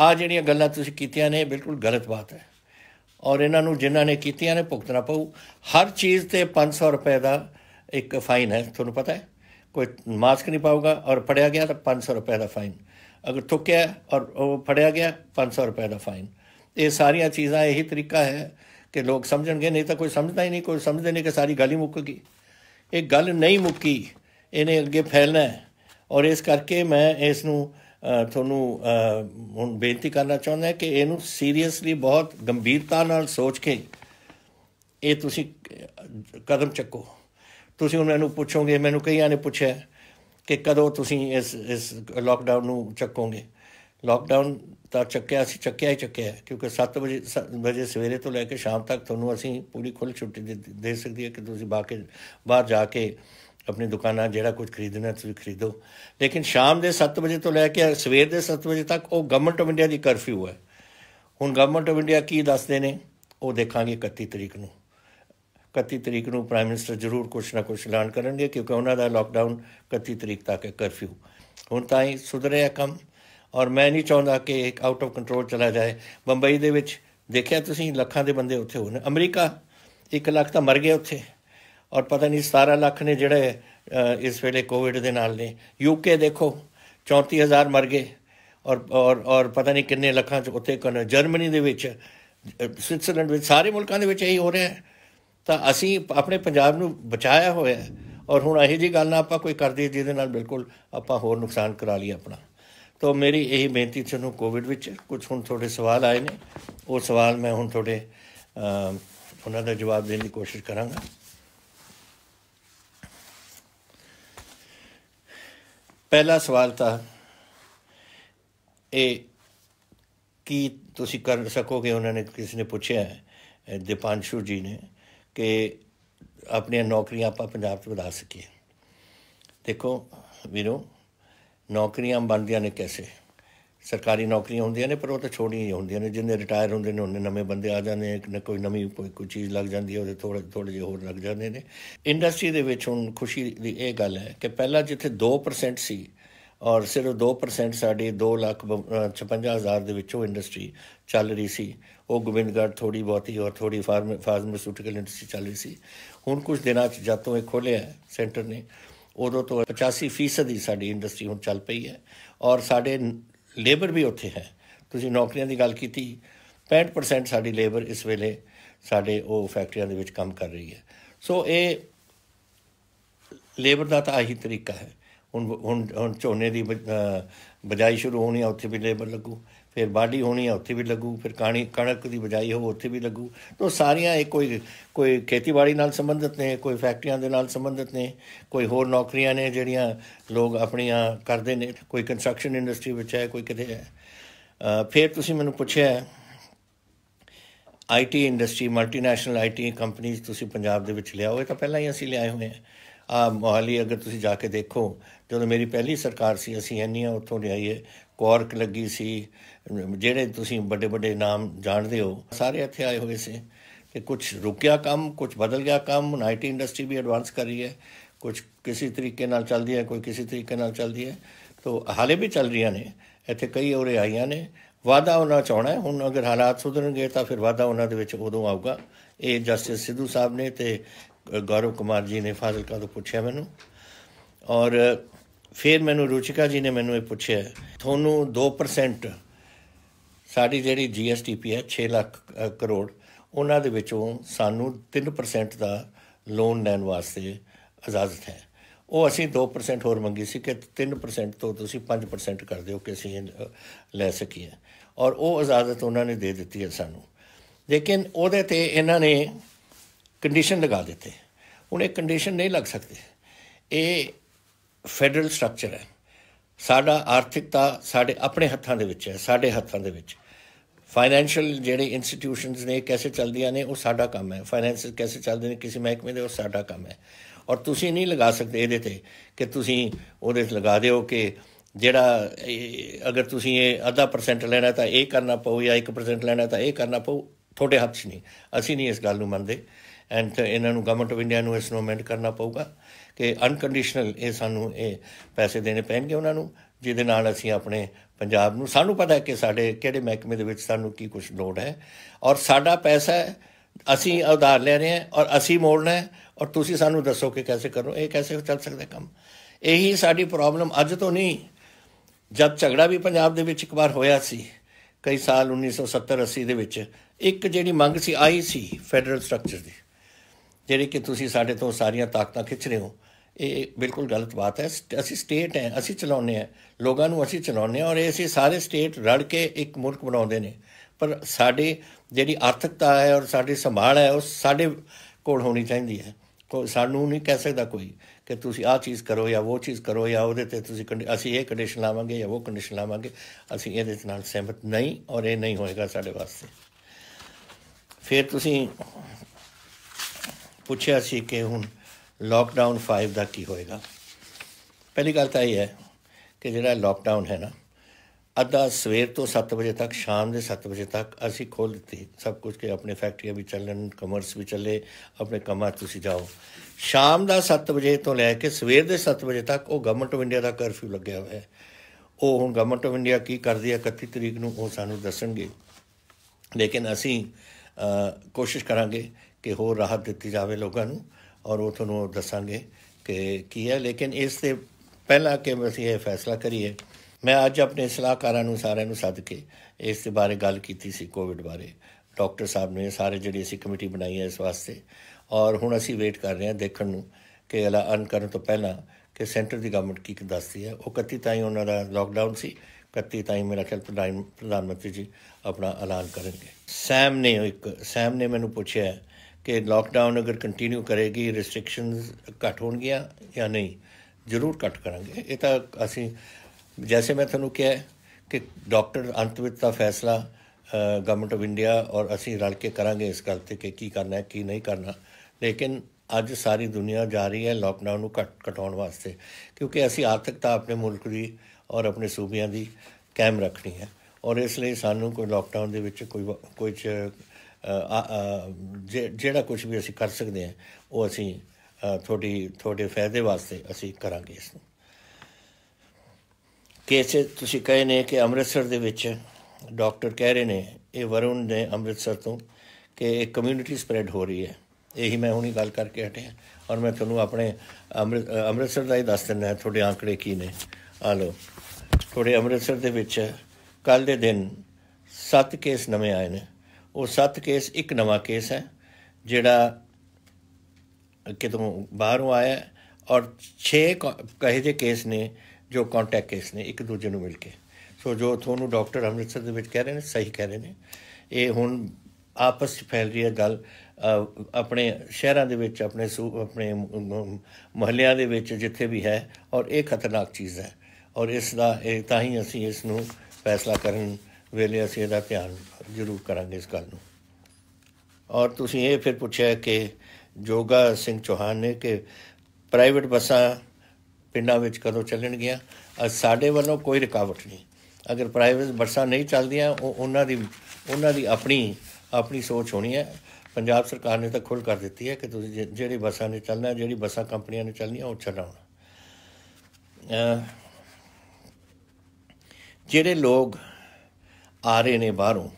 ਆ ਜਿਹੜੀਆਂ ਗੱਲਾਂ ਤੁਸੀਂ ਕੀਤੀਆਂ ਨੇ ਬਿਲਕੁਲ ਗਲਤ ਬਾਤ ਹੈ ਔਰ ਇਹਨਾਂ ਨੂੰ ਜਿਨ੍ਹਾਂ ਨੇ ਕੀਤੀਆਂ ਨੇ ਭੁਗਤਣਾ ਪਊ ਹਰ ਚੀਜ਼ ਤੇ 500 ਰੁਪਏ ਦਾ ਇੱਕ ਫਾਈਨ ਹੈ ਤੁਹਾਨੂੰ ਪਤਾ ਹੈ ਕੋਈ ਮਾਸਕ ਨਹੀਂ ਪਾਊਗਾ ਔਰ ਫੜਿਆ ਗਿਆ ਤਾਂ 500 ਰੁਪਏ ਦਾ ਫਾਈਨ ਅਗਰ ਥੁੱਕਿਆ ਔਰ ਉਹ ਫੜਿਆ ਗਿਆ 500 ਰੁਪਏ ਦਾ ਫਾਈਨ ਇਹ ਸਾਰੀਆਂ ਚੀਜ਼ਾਂ ਇਹੀ ਤਰੀਕਾ ਹੈ ਕਿ ਲੋਕ ਸਮਝਣਗੇ ਨਹੀਂ ਤਾਂ ਕੋਈ ਸਮਝਦਾ ਹੀ ਨਹੀਂ ਕੋਈ ਸਮਝਦੇ ਨਹੀਂ ਕਿ ਸਾਰੀ ਗੱਲ ਹੀ ਮੁੱਕ ਗਈ ਇਹ ਗੱਲ ਨਹੀਂ ਮੁੱਕੀ ਇਹਨੇ ਅੱਗੇ ਫੈਲਣਾ ਹੈ ਔਰ ਇਸ ਕਰਕੇ ਮੈਂ ਇਸ ਨੂੰ ਤੁਹਾਨੂੰ ਹੁਣ ਬੇਨਤੀ ਕਰਨਾ ਚਾਹੁੰਦਾ ਕਿ ਇਹਨੂੰ ਸੀਰੀਅਸਲੀ ਬਹੁਤ ਗੰਭੀਰਤਾ ਨਾਲ ਸੋਚ ਕੇ ਇਹ ਤੁਸੀਂ ਕਦਮ ਚੱਕੋ ਤੁਸੀਂ ਉਹਨਾਂ ਨੂੰ ਪੁੱਛੋਗੇ ਮੈਨੂੰ ਕਈਆਂ ਨੇ ਪੁੱਛਿਆ ਕਿ ਕਦੋਂ ਤੁਸੀਂ ਇਸ ਇਸ ਲਾਕਡਾਊਨ ਨੂੰ ਚੱਕੋਗੇ ਲਾਕਡਾਊਨ ਤਾਂ ਚੱਕਿਆ ਸੀ ਚੱਕਿਆ ਹੀ ਚੱਕਿਆ ਕਿਉਂਕਿ 7 ਵਜੇ ਵਜੇ ਸਵੇਰੇ ਤੋਂ ਲੈ ਕੇ ਸ਼ਾਮ ਤੱਕ ਤੁਹਾਨੂੰ ਅਸੀਂ ਪੂਰੀ ਖੁੱਲ ਛੁੱਟੀ ਦੇ ਸਕਦੀ ਹੈ ਕਿ ਤੁਸੀਂ ਬਾਕੀ ਬਾਹਰ ਜਾ ਕੇ ਆਪਣੀ ਦੁਕਾਨਾਂ ਜਿਹੜਾ ਕੁਝ ਖਰੀਦਣਾ ਤੁਸੀਂ ਖਰੀਦੋ ਲੇਕਿਨ ਸ਼ਾਮ ਦੇ 7 ਵਜੇ ਤੋਂ ਲੈ ਕੇ ਸਵੇਰ ਦੇ 7 ਵਜੇ ਤੱਕ ਉਹ ਗਵਰਨਮੈਂਟ ਆਫ ਇੰਡੀਆ ਦੀ ਕਰਫਿਊ ਹੈ ਹੁਣ ਗਵਰਨਮੈਂਟ ਆਫ ਇੰਡੀਆ ਕੀ ਦੱਸਦੇ ਨੇ ਉਹ ਦੇਖਾਂਗੇ 31 ਤਰੀਕ ਨੂੰ 31 ਤਰੀਕ ਨੂੰ ਪ੍ਰਾਈਮ ਮਿਨਿਸਟਰ ਜ਼ਰੂਰ ਕੁਝ ਨਾ ਕੁਝ ਐਲਾਨ ਕਰਨਗੇ ਕਿਉਂਕਿ ਉਹਨਾਂ ਦਾ ਲਾਕਡਾਊਨ 31 ਤਰੀਕ ਤੱਕ ਹੈ ਕਰਫਿਊ ਹੁਣ ਤਾਂ ਹੀ ਸੁਧਰਿਆ ਕੰਮ ਔਰ ਮੈਂ ਨਹੀਂ ਚਾਹੁੰਦਾ ਕਿ ਇੱਕ ਆਊਟ ਆਫ ਕੰਟਰੋਲ ਚਲਾ ਜਾਏ ਬੰਬਈ ਦੇ ਵਿੱਚ ਦੇਖਿਆ ਤੁਸੀਂ ਲੱਖਾਂ ਦੇ ਬੰਦੇ ਉੱਥੇ ਹੋਣ ਅਮਰੀਕਾ 1 ਲੱਖ ਤਾਂ ਮਰ ਗਏ ਉੱਥੇ ਔਰ ਪਤਾ ਨਹੀਂ 17 ਲੱਖ ਨੇ ਜਿਹੜੇ ਇਸ ਵੇਲੇ ਕੋਵਿਡ ਦੇ ਨਾਲ ਨੇ ਯੂਕੇ ਦੇਖੋ 34000 ਮਰ ਗਏ ਔਰ ਔਰ ਔਰ ਪਤਾ ਨਹੀਂ ਕਿੰਨੇ ਲੱਖਾਂ ਚ ਉੱਥੇ ਕਨ ਜਰਮਨੀ ਦੇ ਵਿੱਚ ਸਵਿਟਜ਼ਰਲੈਂਡ ਵਿੱਚ ਸਾਰੇ ਮੁਲਕਾਂ ਦੇ ਵਿੱਚ ਇਹੀ ਹੋ ਰਿਹਾ ਹੈ ਤਾਂ ਅਸੀਂ ਆਪਣੇ ਪੰਜਾਬ ਨੂੰ ਬਚਾਇਆ ਹੋਇਆ ਔਰ ਹੁਣ ਇਹ ਜੀ ਗੱਲ ਨਾ ਆਪਾਂ ਕੋਈ ਕਰਦੇ ਜਿਹਦੇ ਨਾਲ ਬਿਲਕੁਲ ਆਪਾਂ ਹੋਰ ਨੁਕਸਾਨ ਕਰਾ ਲਈ ਆਪਣਾ ਤੋਂ ਮੇਰੀ ਇਹ ਬੇਨਤੀ ਤੁਹਾਨੂੰ ਕੋਵਿਡ ਵਿੱਚ ਕੁਝ ਹੁਣ ਤੁਹਾਡੇ ਸਵਾਲ ਆਏ ਨੇ ਉਹ ਸਵਾਲ ਮੈਂ ਹੁਣ ਤੁਹਾਡੇ ਉਹਨਾਂ ਦਾ ਜਵਾਬ ਦੇਣ ਦੀ ਕੋਸ਼ਿਸ਼ ਕਰਾਂਗਾ ਪਹਿਲਾ ਸਵਾਲ ਤਾਂ ਇਹ ਕੀ ਤੁਸੀਂ ਕਰ ਸਕੋਗੇ ਉਹਨਾਂ ਨੇ ਕਿਸ ਨੇ ਪੁੱਛਿਆ ਹੈ ਦੀਪਾਂਸ਼ੂ ਜੀ ਨੇ ਕਿ ਆਪਣੀਆਂ ਨੌਕਰੀਆਂ ਆਪਾਂ ਪੰਜਾਬ 'ਚ ਵਧਾ ਸਕੀਏ ਦੇਖੋ ਵੀਰੋ ਨੌਕਰੀਆਂ ਬਣਦੀਆਂ ਨੇ ਕਿਵੇਂ ਸਰਕਾਰੀ ਨੌਕਰੀਆਂ ਹੁੰਦੀਆਂ ਨੇ ਪਰ ਉਹ ਤਾਂ ਛੋਟੀਆਂ ਹੀ ਹੁੰਦੀਆਂ ਨੇ ਜਿੰਨੇ ਰਿਟਾਇਰ ਹੁੰਦੇ ਨੇ ਉਹਨੇ ਨਵੇਂ ਬੰਦੇ ਆ ਜਾਂਦੇ ਨੇ ਨਾ ਕੋਈ ਨਵੀਂ ਕੋਈ ਚੀਜ਼ ਲੱਗ ਜਾਂਦੀ ਹੈ ਉਹਦੇ ਥੋੜੇ ਥੋੜੇ ਜਿਹੇ ਹੋਰ ਲੱਗ ਜਾਂਦੇ ਨੇ ਇੰਡਸਟਰੀ ਦੇ ਵਿੱਚ ਹੁਣ ਖੁਸ਼ੀ ਦੀ ਇਹ ਗੱਲ ਹੈ ਕਿ ਪਹਿਲਾਂ ਜਿੱਥੇ 2% ਸੀ ਔਰ ਸਿਰਫ 2% ਸਾਡੀ 2 ਲੱਖ 56000 ਦੇ ਵਿੱਚੋਂ ਇੰਡਸਟਰੀ ਚੱਲ ਰਹੀ ਸੀ ਉਹ ਗੋਬਿੰਦਗੜ੍ਹ ਥੋੜੀ ਬਹੁਤੀ ਔਰ ਥੋੜੀ ਫਾਰਮ ਫਾਰਮਾਸਿਊਟੀਕਲ ਇੰਡਸਟਰੀ ਚੱਲ ਰਹੀ ਸੀ ਹੁਣ ਕੁਝ ਦਿਨਾਂ ਚ ਜਦੋਂ ਇਹ ਖੋਲਿਆ ਸੈਂਟਰ ਨੇ ਉਦੋਂ ਤੋਂ 85% ਸਾਡੀ ਇੰਡਸਟਰੀ ਹੁਣ ਚੱਲ ਪਈ ਹੈ ਔਰ ਸਾਡੇ ਲੇਬਰ ਵੀ ਉੱਥੇ ਹੈ ਤੁਸੀਂ ਨੌਕਰੀਆਂ ਦੀ ਗੱਲ ਕੀਤੀ 65% ਸਾਡੀ ਲੇਬਰ ਇਸ ਵੇਲੇ ਸਾਡੇ ਉਹ ਫੈਕਟਰੀਆਂ ਦੇ ਵਿੱਚ ਕੰਮ ਕਰ ਰਹੀ ਹੈ ਸੋ ਇਹ ਲੇਬਰ ਦਾ ਤਾਂ ਆਹੀ ਤਰੀਕਾ ਹੈ ਹੁਣ ਹੁਣ ਝੋਨੇ ਦੀ ਬਜਾਈ ਸ਼ੁਰੂ ਹੋਣੀ ਆ ਉੱਥੇ ਵੀ ਲੇਬਰ ਲੱਗੂ ਫਿਰ ਬਾਡੀ ਹੋਣੀ ਆ ਉੱਥੇ ਵੀ ਲੱਗੂ ਫਿਰ ਕਾਣੀ ਕਣਕ ਦੀ ਬਜਾਈ ਹੋ ਉੱਥੇ ਵੀ ਲੱਗੂ ਤੋਂ ਸਾਰੀਆਂ ਇਹ ਕੋਈ ਕੋਈ ਖੇਤੀਬਾੜੀ ਨਾਲ ਸੰਬੰਧਿਤ ਨੇ ਕੋਈ ਫੈਕਟਰੀਆਂ ਦੇ ਨਾਲ ਸੰਬੰਧਿਤ ਨੇ ਕੋਈ ਹੋਰ ਨੌਕਰੀਆਂ ਨੇ ਜਿਹੜੀਆਂ ਲੋਕ ਆਪਣੀਆਂ ਕਰਦੇ ਨੇ ਕੋਈ ਕੰਸਟਰਕਸ਼ਨ ਇੰਡਸਟਰੀ ਵਿੱਚ ਹੈ ਕੋਈ ਕਿਤੇ ਹੈ ਫਿਰ ਤੁਸੀਂ ਮੈਨੂੰ ਪੁੱਛਿਆ ਆਈਟੀ ਇੰਡਸਟਰੀ ਮਲਟੀਨੈਸ਼ਨਲ ਆਈਟੀ ਕੰਪਨੀਆਂ ਤੁਸੀਂ ਪੰਜਾਬ ਦੇ ਵਿੱਚ ਲਿਆਓ ਇਹ ਤਾਂ ਪਹਿਲਾਂ ਹੀ ਅਸੀਂ ਲਿਆਏ ਹੋਏ ਆ ਆ ਮੋਹਾਲੀ ਅਗਰ ਤੁਸੀਂ ਜਾ ਕੇ ਦੇਖੋ ਜਦੋਂ ਮੇਰੀ ਪਹਿਲੀ ਸਰਕਾਰ ਸੀ ਅਸੀਂ ਇੰਨੀਆਂ ਉੱਥੋਂ ਲਿਆਈਏ ਕੋਰਕ ਲੱਗੀ ਸੀ ਜਿਹੜੇ ਤੁਸੀਂ ਵੱਡੇ ਵੱਡੇ ਨਾਮ ਜਾਣਦੇ ਹੋ ਸਾਰੇ ਇੱਥੇ ਆਏ ਹੋਏ ਸੀ ਕਿ ਕੁਝ ਰੁਕਿਆ ਕੰਮ ਕੁਝ ਬਦਲ ਗਿਆ ਕੰਮ ਨਾਈਟ ਇੰਡਸਟਰੀ ਵੀ ਐਡਵਾਂਸ ਕਰ ਰਹੀ ਹੈ ਕੁਝ ਕਿਸੇ ਤਰੀਕੇ ਨਾਲ ਚੱਲਦੀ ਹੈ ਕੋਈ ਕਿਸੇ ਤਰੀਕੇ ਨਾਲ ਚੱਲਦੀ ਹੈ ਤੋਂ ਹਾਲੇ ਵੀ ਚੱਲ ਰਹੀਆਂ ਨੇ ਇੱਥੇ ਕਈ ਔਰੇ ਆਈਆਂ ਨੇ ਵਾਦਾ ਉਹਨਾਂ ਚਾਹਣਾ ਹੁਣ ਅਗਰ ਹਾਲਾਤ ਸੁਧਰਨਗੇ ਤਾਂ ਫਿਰ ਵਾਦਾ ਉਹਨਾਂ ਦੇ ਵਿੱਚ ਉਦੋਂ ਆਊਗਾ ਇਹ ਜਸਟਿਸ ਸਿੱਧੂ ਸਾਹਿਬ ਨੇ ਤੇ ਗੌਰਵ ਕੁਮਾਰ ਜੀ ਨੇ ਕਾ ਤੋਂ ਪੁੱਛਿਆ ਮੈਨੂੰ ਔਰ ਫਿਰ ਮੈਨੂੰ ਰੁਚਿਕਾ ਜੀ ਨੇ ਮੈਨੂੰ ਇਹ ਪੁੱਛਿਆ ਤੁਹਾਨੂੰ 2% ਸਾਡੀ ਜਿਹੜੀ ਜੀਐਸਟੀਪੀ ਹੈ 6 ਲੱਖ ਕਰੋੜ ਉਹਨਾਂ ਦੇ ਵਿੱਚੋਂ ਸਾਨੂੰ 3% ਦਾ ਲੋਨ ਲੈਣ ਵਾਸਤੇ ਇਜਾਜ਼ਤ ਹੈ ਉਹ ਅਸੀਂ 2% ਹੋਰ ਮੰਗੀ ਸੀ ਕਿ 3% ਤੋਂ ਤੁਸੀਂ 5% ਕਰ ਦਿਓ ਕਿ ਅਸੀਂ ਲੈ ਸਕੀਏ ਔਰ ਉਹ ਇਜਾਜ਼ਤ ਉਹਨਾਂ ਨੇ ਦੇ ਦਿੱਤੀ ਹੈ ਸਾਨੂੰ ਲੇਕਿਨ ਉਹਦੇ ਤੇ ਇਹਨਾਂ ਨੇ ਕੰਡੀਸ਼ਨ ਲਗਾ ਦਿੱਤੇ ਹੁਣ ਇਹ ਕੰਡੀਸ਼ਨ ਨਹੀਂ ਲੱਗ ਸਕਦੇ ਇਹ ਫੈਡਰਲ ਸਟਰਕਚਰ ਹੈ ਸਾਡਾ ਆਰਥਿਕਤਾ ਸਾਡੇ ਆਪਣੇ ਹੱਥਾਂ ਦੇ ਵਿੱਚ ਹੈ ਸਾਡੇ ਹੱਥਾਂ ਦੇ ਵਿੱਚ ਫਾਈਨੈਂਸ਼ੀਅਲ ਜਿਹੜੇ ਇੰਸਟੀਟਿਊਸ਼ਨਸ ਨੇ ਕਿਵੇਂ ਚੱਲਦੀਆਂ ਨੇ ਉਹ ਸਾਡਾ ਕੰਮ ਹੈ ਫਾਈਨੈਂਸ ਕਿਵੇਂ ਚੱਲਦੇ ਨੇ ਕਿਸੇ ਮਹਿਕਮੇ ਦੇ ਉਹ ਸਾਡਾ ਕੰਮ ਹੈ ਔਰ ਤੁਸੀਂ ਨਹੀਂ ਲਗਾ ਸਕਦੇ ਇਹਦੇ ਤੇ ਕਿ ਤੁਸੀਂ ਉਹਦੇ ਤੇ ਲਗਾ ਦਿਓ ਕਿ ਜਿਹੜਾ ਅਗਰ ਤੁਸੀਂ ਇਹ ਅੱਧਾ ਪਰਸੈਂਟ ਲੈਣਾ ਤਾਂ ਇਹ ਕਰਨਾ ਪਊ ਜਾਂ 1% ਲੈਣਾ ਤਾਂ ਇਹ ਕਰਨਾ ਪਊ ਤੁਹਾਡੇ ਹੱਥ 'ਚ ਨਹੀਂ ਅਸੀਂ ਨਹੀਂ ਇਸ ਗੱਲ ਨੂੰ ਮੰਨਦੇ ਐਂਡ ਇਹਨਾਂ ਨੂੰ ਗਵਰਨਮੈਂਟ ਆਫ ਇੰਡੀਆ ਨੂੰ ਇਸ ਨੂੰ ਅਮੈਂਡ ਕਰਨਾ ਪਊਗਾ ਕਿ ਅਨਕੰਡੀਸ਼ਨਲ ਇਹ ਸਾਨੂੰ ਇਹ ਪੈਸੇ ਦੇਣੇ ਪੈਣਗੇ ਉਹਨਾਂ ਨੂੰ ਜਿਹਦੇ ਨਾਲ ਅਸੀਂ ਆਪਣੇ ਪੰਜਾਬ ਨੂੰ ਸਾਨੂੰ ਪਤਾ ਹੈ ਕਿ ਸਾਡੇ ਕਿਹੜੇ ਮਹਿਕਮੇ ਦੇ ਵਿੱਚ ਸਾਨੂੰ ਕੀ ਕੁਝ ਲੋੜ ਹੈ ਔਰ ਸਾਡਾ ਪੈਸਾ ਹੈ ਅਸੀਂ ਉਧਾਰ ਲੈ ਰਹੇ ਹਾਂ ਔਰ ਅਸੀਂ ਮੋੜਨਾ ਹੈ ਔਰ ਤੁਸੀਂ ਸਾਨੂੰ ਦੱਸੋ ਕਿ ਕੈਸੇ ਕਰੋ ਇਹ ਕੈਸੇ ਚੱਲ ਸਕਦਾ ਕੰਮ ਇਹੀ ਸਾਡੀ ਪ੍ਰੋਬਲਮ ਅੱਜ ਤੋਂ ਨਹੀਂ ਜਦ ਝਗੜਾ ਵੀ ਪੰਜਾਬ ਦੇ ਵਿੱਚ ਇੱਕ ਵਾਰ ਹੋਇਆ ਸੀ ਕਈ ਸਾਲ 1970 80 ਦੇ ਵਿੱਚ ਇੱਕ ਜਿਹੜੀ ਮੰਗ ਸੀ ਆਈ ਸੀ ਫੈਡਰਲ ਸਟਰਕਚਰ ਦੀ ਜਿਹੜੀ ਕਿ ਤੁਸੀਂ ਸਾਡੇ ਤੋਂ ਸਾਰੀਆਂ ਤਾਕਤਾਂ ਖਿੱਚ ਰਹੇ ਹੋ ਇਹ ਬਿਲਕੁਲ ਗਲਤ ਬਾਤ ਹੈ ਅਸੀਂ ਸਟੇਟ ਹੈ ਅਸੀਂ ਚਲਾਉਨੇ ਆ ਲੋਕਾਂ ਨੂੰ ਅਸੀਂ ਚਲਾਉਨੇ ਆ ਔਰ ਇਹ ਅਸੀਂ ਸਾਰੇ ਸਟੇਟ ਰੜ ਕੇ ਇੱਕ ਮੁਲਕ ਬਣਾਉਂਦੇ ਨੇ ਪਰ ਸਾਡੇ ਜਿਹੜੀ ਆਰਥਿਕਤਾ ਹੈ ਔਰ ਸਾਡੀ ਸੰਭਾਲ ਹੈ ਉਹ ਸਾਡੇ ਕੋਲ ਹੋਣੀ ਚਾਹੀਦੀ ਹੈ ਸਾਨੂੰ ਨਹੀਂ ਕਹਿ ਸਕਦਾ ਕੋਈ ਕਿ ਤੁਸੀਂ ਆਹ ਚੀਜ਼ ਕਰੋ ਜਾਂ ਉਹ ਚੀਜ਼ ਕਰੋ ਜਾਂ ਉਹਦੇ ਤੇ ਤੁਸੀਂ ਅਸੀਂ ਇਹ ਕੰਡੀਸ਼ਨ ਲਾਵਾਂਗੇ ਜਾਂ ਉਹ ਕੰਡੀਸ਼ਨ ਲਾਵਾਂਗੇ ਅਸੀਂ ਇਹਦੇ ਨਾਲ ਸਹਿਮਤ ਨਹੀਂ ਔਰ ਇਹ ਨਹੀਂ ਹੋਏਗਾ ਸਾਡੇ ਵਾਸਤੇ ਫਿਰ ਤੁਸੀਂ ਪੁੱਛਿਆ ਸੀ ਕਿ ਹੁਣ ਲਾਕਡਾਊਨ 5 ਦਾ ਕੀ ਹੋਏਗਾ ਪਹਿਲੀ ਗੱਲ ਤਾਂ ਇਹ ਹੈ ਕਿ ਜਿਹੜਾ ਲਾਕਡਾਊਨ ਹੈ ਨਾ ਅੱਧਾ ਸਵੇਰ ਤੋਂ 7 ਵਜੇ ਤੱਕ ਸ਼ਾਮ ਦੇ 7 ਵਜੇ ਤੱਕ ਅਸੀਂ ਖੋਲ ਦਿੱਤੀ ਸਭ ਕੁਝ ਕਿ ਆਪਣੇ ਫੈਕਟਰੀਆਂ ਵੀ ਚੱਲਣ ਕਮਰਸ ਵੀ ਚੱਲੇ ਆਪਣੇ ਕੰਮਾਂ ਤੁਸੀਂ ਜਾਓ ਸ਼ਾਮ ਦਾ 7 ਵਜੇ ਤੋਂ ਲੈ ਕੇ ਸਵੇਰ ਦੇ 7 ਵਜੇ ਤੱਕ ਉਹ ਗਵਰਨਮੈਂਟ ਆਫ ਇੰਡੀਆ ਦਾ ਕਰਫਿਊ ਲੱਗਿਆ ਹੋਇਆ ਹੈ ਉਹ ਹੁਣ ਗਵਰਨਮੈਂਟ ਆਫ ਇੰਡੀਆ ਕੀ ਕਰਦੀ ਹੈ 31 ਤਰੀਕ ਨੂੰ ਉਹ ਸਾਨੂੰ ਦੱਸਣਗੇ ਲੇਕਿਨ ਅਸੀਂ ਕੋਸ਼ਿਸ਼ ਕਰਾਂਗੇ ਕਿ ਹੋਰ ਰਾਹਤ ਦਿੱਤੀ ਜਾਵੇ ਲੋਕਾਂ ਨੂੰ ਔਰ ਉਹ ਤੁਹਾਨੂੰ ਦੱਸਾਂਗੇ ਕਿ ਕੀ ਹੈ ਲੇਕਿਨ ਇਸ ਤੇ ਪਹਿਲਾਂ ਕਿ ਅਸੀਂ ਇਹ ਫੈਸਲਾ ਕਰੀਏ ਮੈਂ ਅੱਜ ਆਪਣੇ ਸਲਾਹਕਾਰਾਂ ਨੂੰ ਸਾਰਿਆਂ ਨੂੰ ਸੱਦ ਕੇ ਇਸ ਦੇ ਬਾਰੇ ਗੱਲ ਕੀਤੀ ਸੀ ਕੋਵਿਡ ਬਾਰੇ ਡਾਕਟਰ ਸਾਹਿਬ ਨੇ ਸਾਰੇ ਜਿਹੜੀ ਅਸੀਂ ਕਮੇਟੀ ਬਣਾਈ ਹੈ ਇਸ ਵਾਸਤੇ ਔਰ ਹੁਣ ਅਸੀਂ ਵੇਟ ਕਰ ਰਹੇ ਹਾਂ ਦੇਖਣ ਨੂੰ ਕਿ ਅਨ ਕਰਨ ਤੋਂ ਪਹਿਲਾਂ ਕਿ ਸੈਂਟਰ ਦੀ ਗਵਰਨਮੈਂਟ ਕੀ ਦੱਸਦੀ ਹੈ ਉਹ 31 ਤਾਈਂ ਉਹਨਾਂ ਦਾ ਲਾਕਡਾਊਨ ਸੀ 31 ਤਾਈਂ ਮੇਰਾ ਖਿਆਲ ਪ੍ਰਧਾਨ ਮੰਤਰੀ ਜੀ ਆਪਣਾ ਐਲਾਨ ਕਰਨਗੇ ਸੈਮ ਨੇ ਇੱਕ ਸੈਮ ਨੇ ਮੈਨੂੰ ਪੁੱਛਿਆ ਕਿ ਲਾਕਡਾਊਨ ਅਗਰ ਕੰਟੀਨਿਊ ਕਰੇਗੀ ਰੈਸਟ੍ਰਿਕਸ਼ਨਸ ਘਟ ਹੋਣਗੀਆਂ ਜਾਂ ਨਹੀਂ ਜ਼ਰੂਰ ਘਟ ਕਰਾਂਗੇ ਇਹ ਤਾਂ ਅਸੀਂ ਜੈਸੇ ਮੈਂ ਤੁਹਾਨੂੰ ਕਿਹਾ ਕਿ ਡਾਕਟਰ ਅੰਤ ਵਿੱਚ ਦਾ ਫੈਸਲਾ ਗਵਰਨਮੈਂਟ ਆਫ ਇੰਡੀਆ ਔਰ ਅਸੀਂ ਰਲ ਕੇ ਕਰਾਂਗੇ ਇਸ ਗੱਲ ਤੇ ਕਿ ਕੀ ਕਰਨਾ ਹੈ ਕੀ ਨਹੀਂ ਕਰਨਾ ਲੇਕਿਨ ਅੱਜ ਸਾਰੀ ਦੁਨੀਆ ਜਾ ਰਹੀ ਹੈ ਲਾਕਡਾਊਨ ਨੂੰ ਘਟ ਘਟਾਉਣ ਵਾਸਤੇ ਕਿਉਂਕਿ ਅਸੀਂ ਆਰਥਿਕਤਾ ਆਪਣੇ ਮੁਲਕ ਦੀ ਔਰ ਆਪਣੇ ਸੂਬਿਆਂ ਦੀ ਕਾਇਮ ਰੱਖਣੀ ਹੈ ਔਰ ਇਸ ਲਈ ਸਾਨੂੰ ਕੋਈ ਲਾਕਡਾਊਨ ਦੇ ਵਿੱਚ ਕੋਈ ਕੋਈ ਜਿਹੜਾ ਕੁਝ ਵੀ ਅਸੀਂ ਕਰ ਸਕਦੇ ਹਾਂ ਉਹ ਅਸੀਂ ਤੁਹਾਡੀ ਤੁਹਾਡੇ ਫਾਇਦੇ ਵਾਸਤੇ ਅਸੀਂ ਕਰਾਂਗੇ ਇਸ ਨੂੰ ਕੇਸ ਤੁਸੀਂ ਕਹੇ ਨੇ ਕਿ ਅੰਮ੍ਰਿਤਸਰ ਦੇ ਵਿੱਚ ਡਾਕਟਰ ਕਹਿ ਰਹੇ ਨੇ ਇਹ ਵਰੁਣ ਨੇ ਅੰਮ੍ਰਿਤਸਰ ਤੋਂ ਕਿ ਇੱਕ ਕਮਿਊਨਿਟੀ ਸਪਰੈਡ ਹੋ ਰਹੀ ਹੈ ਇਹੀ ਮੈਂ ਹੁਣੀ ਗੱਲ ਕਰਕੇ ਹਟਿਆ ਔਰ ਮੈਂ ਤੁਹਾਨੂੰ ਆਪਣੇ ਅੰਮ੍ਰਿਤਸਰ ਦਾ ਹੀ ਦੱਸ ਦਿੰਦਾ ਹਾਂ ਤੁਹਾਡੇ ਆંકੜੇ ਕੀ ਨੇ ਆ ਲੋ ਤੁਹਾਡੇ ਅੰਮ੍ਰਿਤਸਰ ਦੇ ਵਿੱਚ ਕੱਲ ਦੇ ਦਿਨ 7 ਕੇਸ ਨਵੇਂ ਆਏ ਨੇ ਉਹ ਸੱਤ ਕੇਸ ਇੱਕ ਨਵਾਂ ਕੇਸ ਹੈ ਜਿਹੜਾ ਕਿਤੋਂ ਬਾਹਰੋਂ ਆਇਆ ਔਰ 6 ਕਹੇ ਜੇ ਕੇਸ ਨੇ ਜੋ ਕੰਟੈਕਟ ਕੇਸ ਨੇ ਇੱਕ ਦੂਜੇ ਨੂੰ ਮਿਲ ਕੇ ਸੋ ਜੋ ਤੁਹਾਨੂੰ ਡਾਕਟਰ ਅਮਰਿਤਸਰ ਦੇ ਵਿੱਚ ਕਹਿ ਰਹੇ ਨੇ ਸਹੀ ਕਹਿ ਰਹੇ ਨੇ ਇਹ ਹੁਣ ਆਪਸ ਵਿੱਚ ਫੈਲ ਰਹੀ ਹੈ ਗੱਲ ਆਪਣੇ ਸ਼ਹਿਰਾਂ ਦੇ ਵਿੱਚ ਆਪਣੇ ਆਪਣੇ ਮਹੱਲਿਆਂ ਦੇ ਵਿੱਚ ਜਿੱਥੇ ਵੀ ਹੈ ਔਰ ਇਹ ਖਤਰਨਾਕ ਚੀਜ਼ ਹੈ ਔਰ ਇਸ ਦਾ ਤਾਂ ਹੀ ਅਸੀਂ ਇਸ ਨੂੰ ਫੈਸਲਾ ਕਰਨ ਵੇਲੇ ਅਸੀਂ ਇਹਦਾ ਧਿਆਨ ਜ਼ਰੂਰ ਕਰਾਂਗੇ ਇਸ ਗੱਲ ਨੂੰ ਔਰ ਤੁਸੀਂ ਇਹ ਫਿਰ ਪੁੱਛਿਆ ਕਿ ਜੋਗਾ ਸਿੰਘ ਚੋਹਾਨ ਨੇ ਕਿ ਪ੍ਰਾਈਵੇਟ ਬੱਸਾਂ ਪਿੰਡਾਂ ਵਿੱਚ ਕਦੋਂ ਚੱਲਣਗੀਆਂ ਸਾਡੇ ਵੱਲੋਂ ਕੋਈ ਰੁਕਾਵਟ ਨਹੀਂ ਅਗਰ ਪ੍ਰਾਈਵੇਟ ਬੱਸਾਂ ਨਹੀਂ ਚੱਲਦੀਆਂ ਉਹ ਉਹਨਾਂ ਦੀ ਉਹਨਾਂ ਦੀ ਆਪਣੀ ਆਪਣੀ ਸੋਚ ਹੋਣੀ ਹੈ ਪੰਜਾਬ ਸਰਕਾਰ ਨੇ ਤਾਂ ਖੁੱਲ ਕਰ ਦਿੱਤੀ ਹੈ ਕਿ ਤੁਸੀਂ ਜਿਹੜੀ ਬੱਸਾਂ ਨੇ ਚੱਲਣਾ ਜਿਹੜੀ ਬੱਸਾਂ ਕੰਪਨੀਆਂ ਨੇ ਚੱਲਣੀਆਂ ਉਹ ਚਲਾਉਣਾ ਜਿਹੜੇ ਲੋਕ ਆ ਰਹੇ ਨੇ ਬਾਹਰੋਂ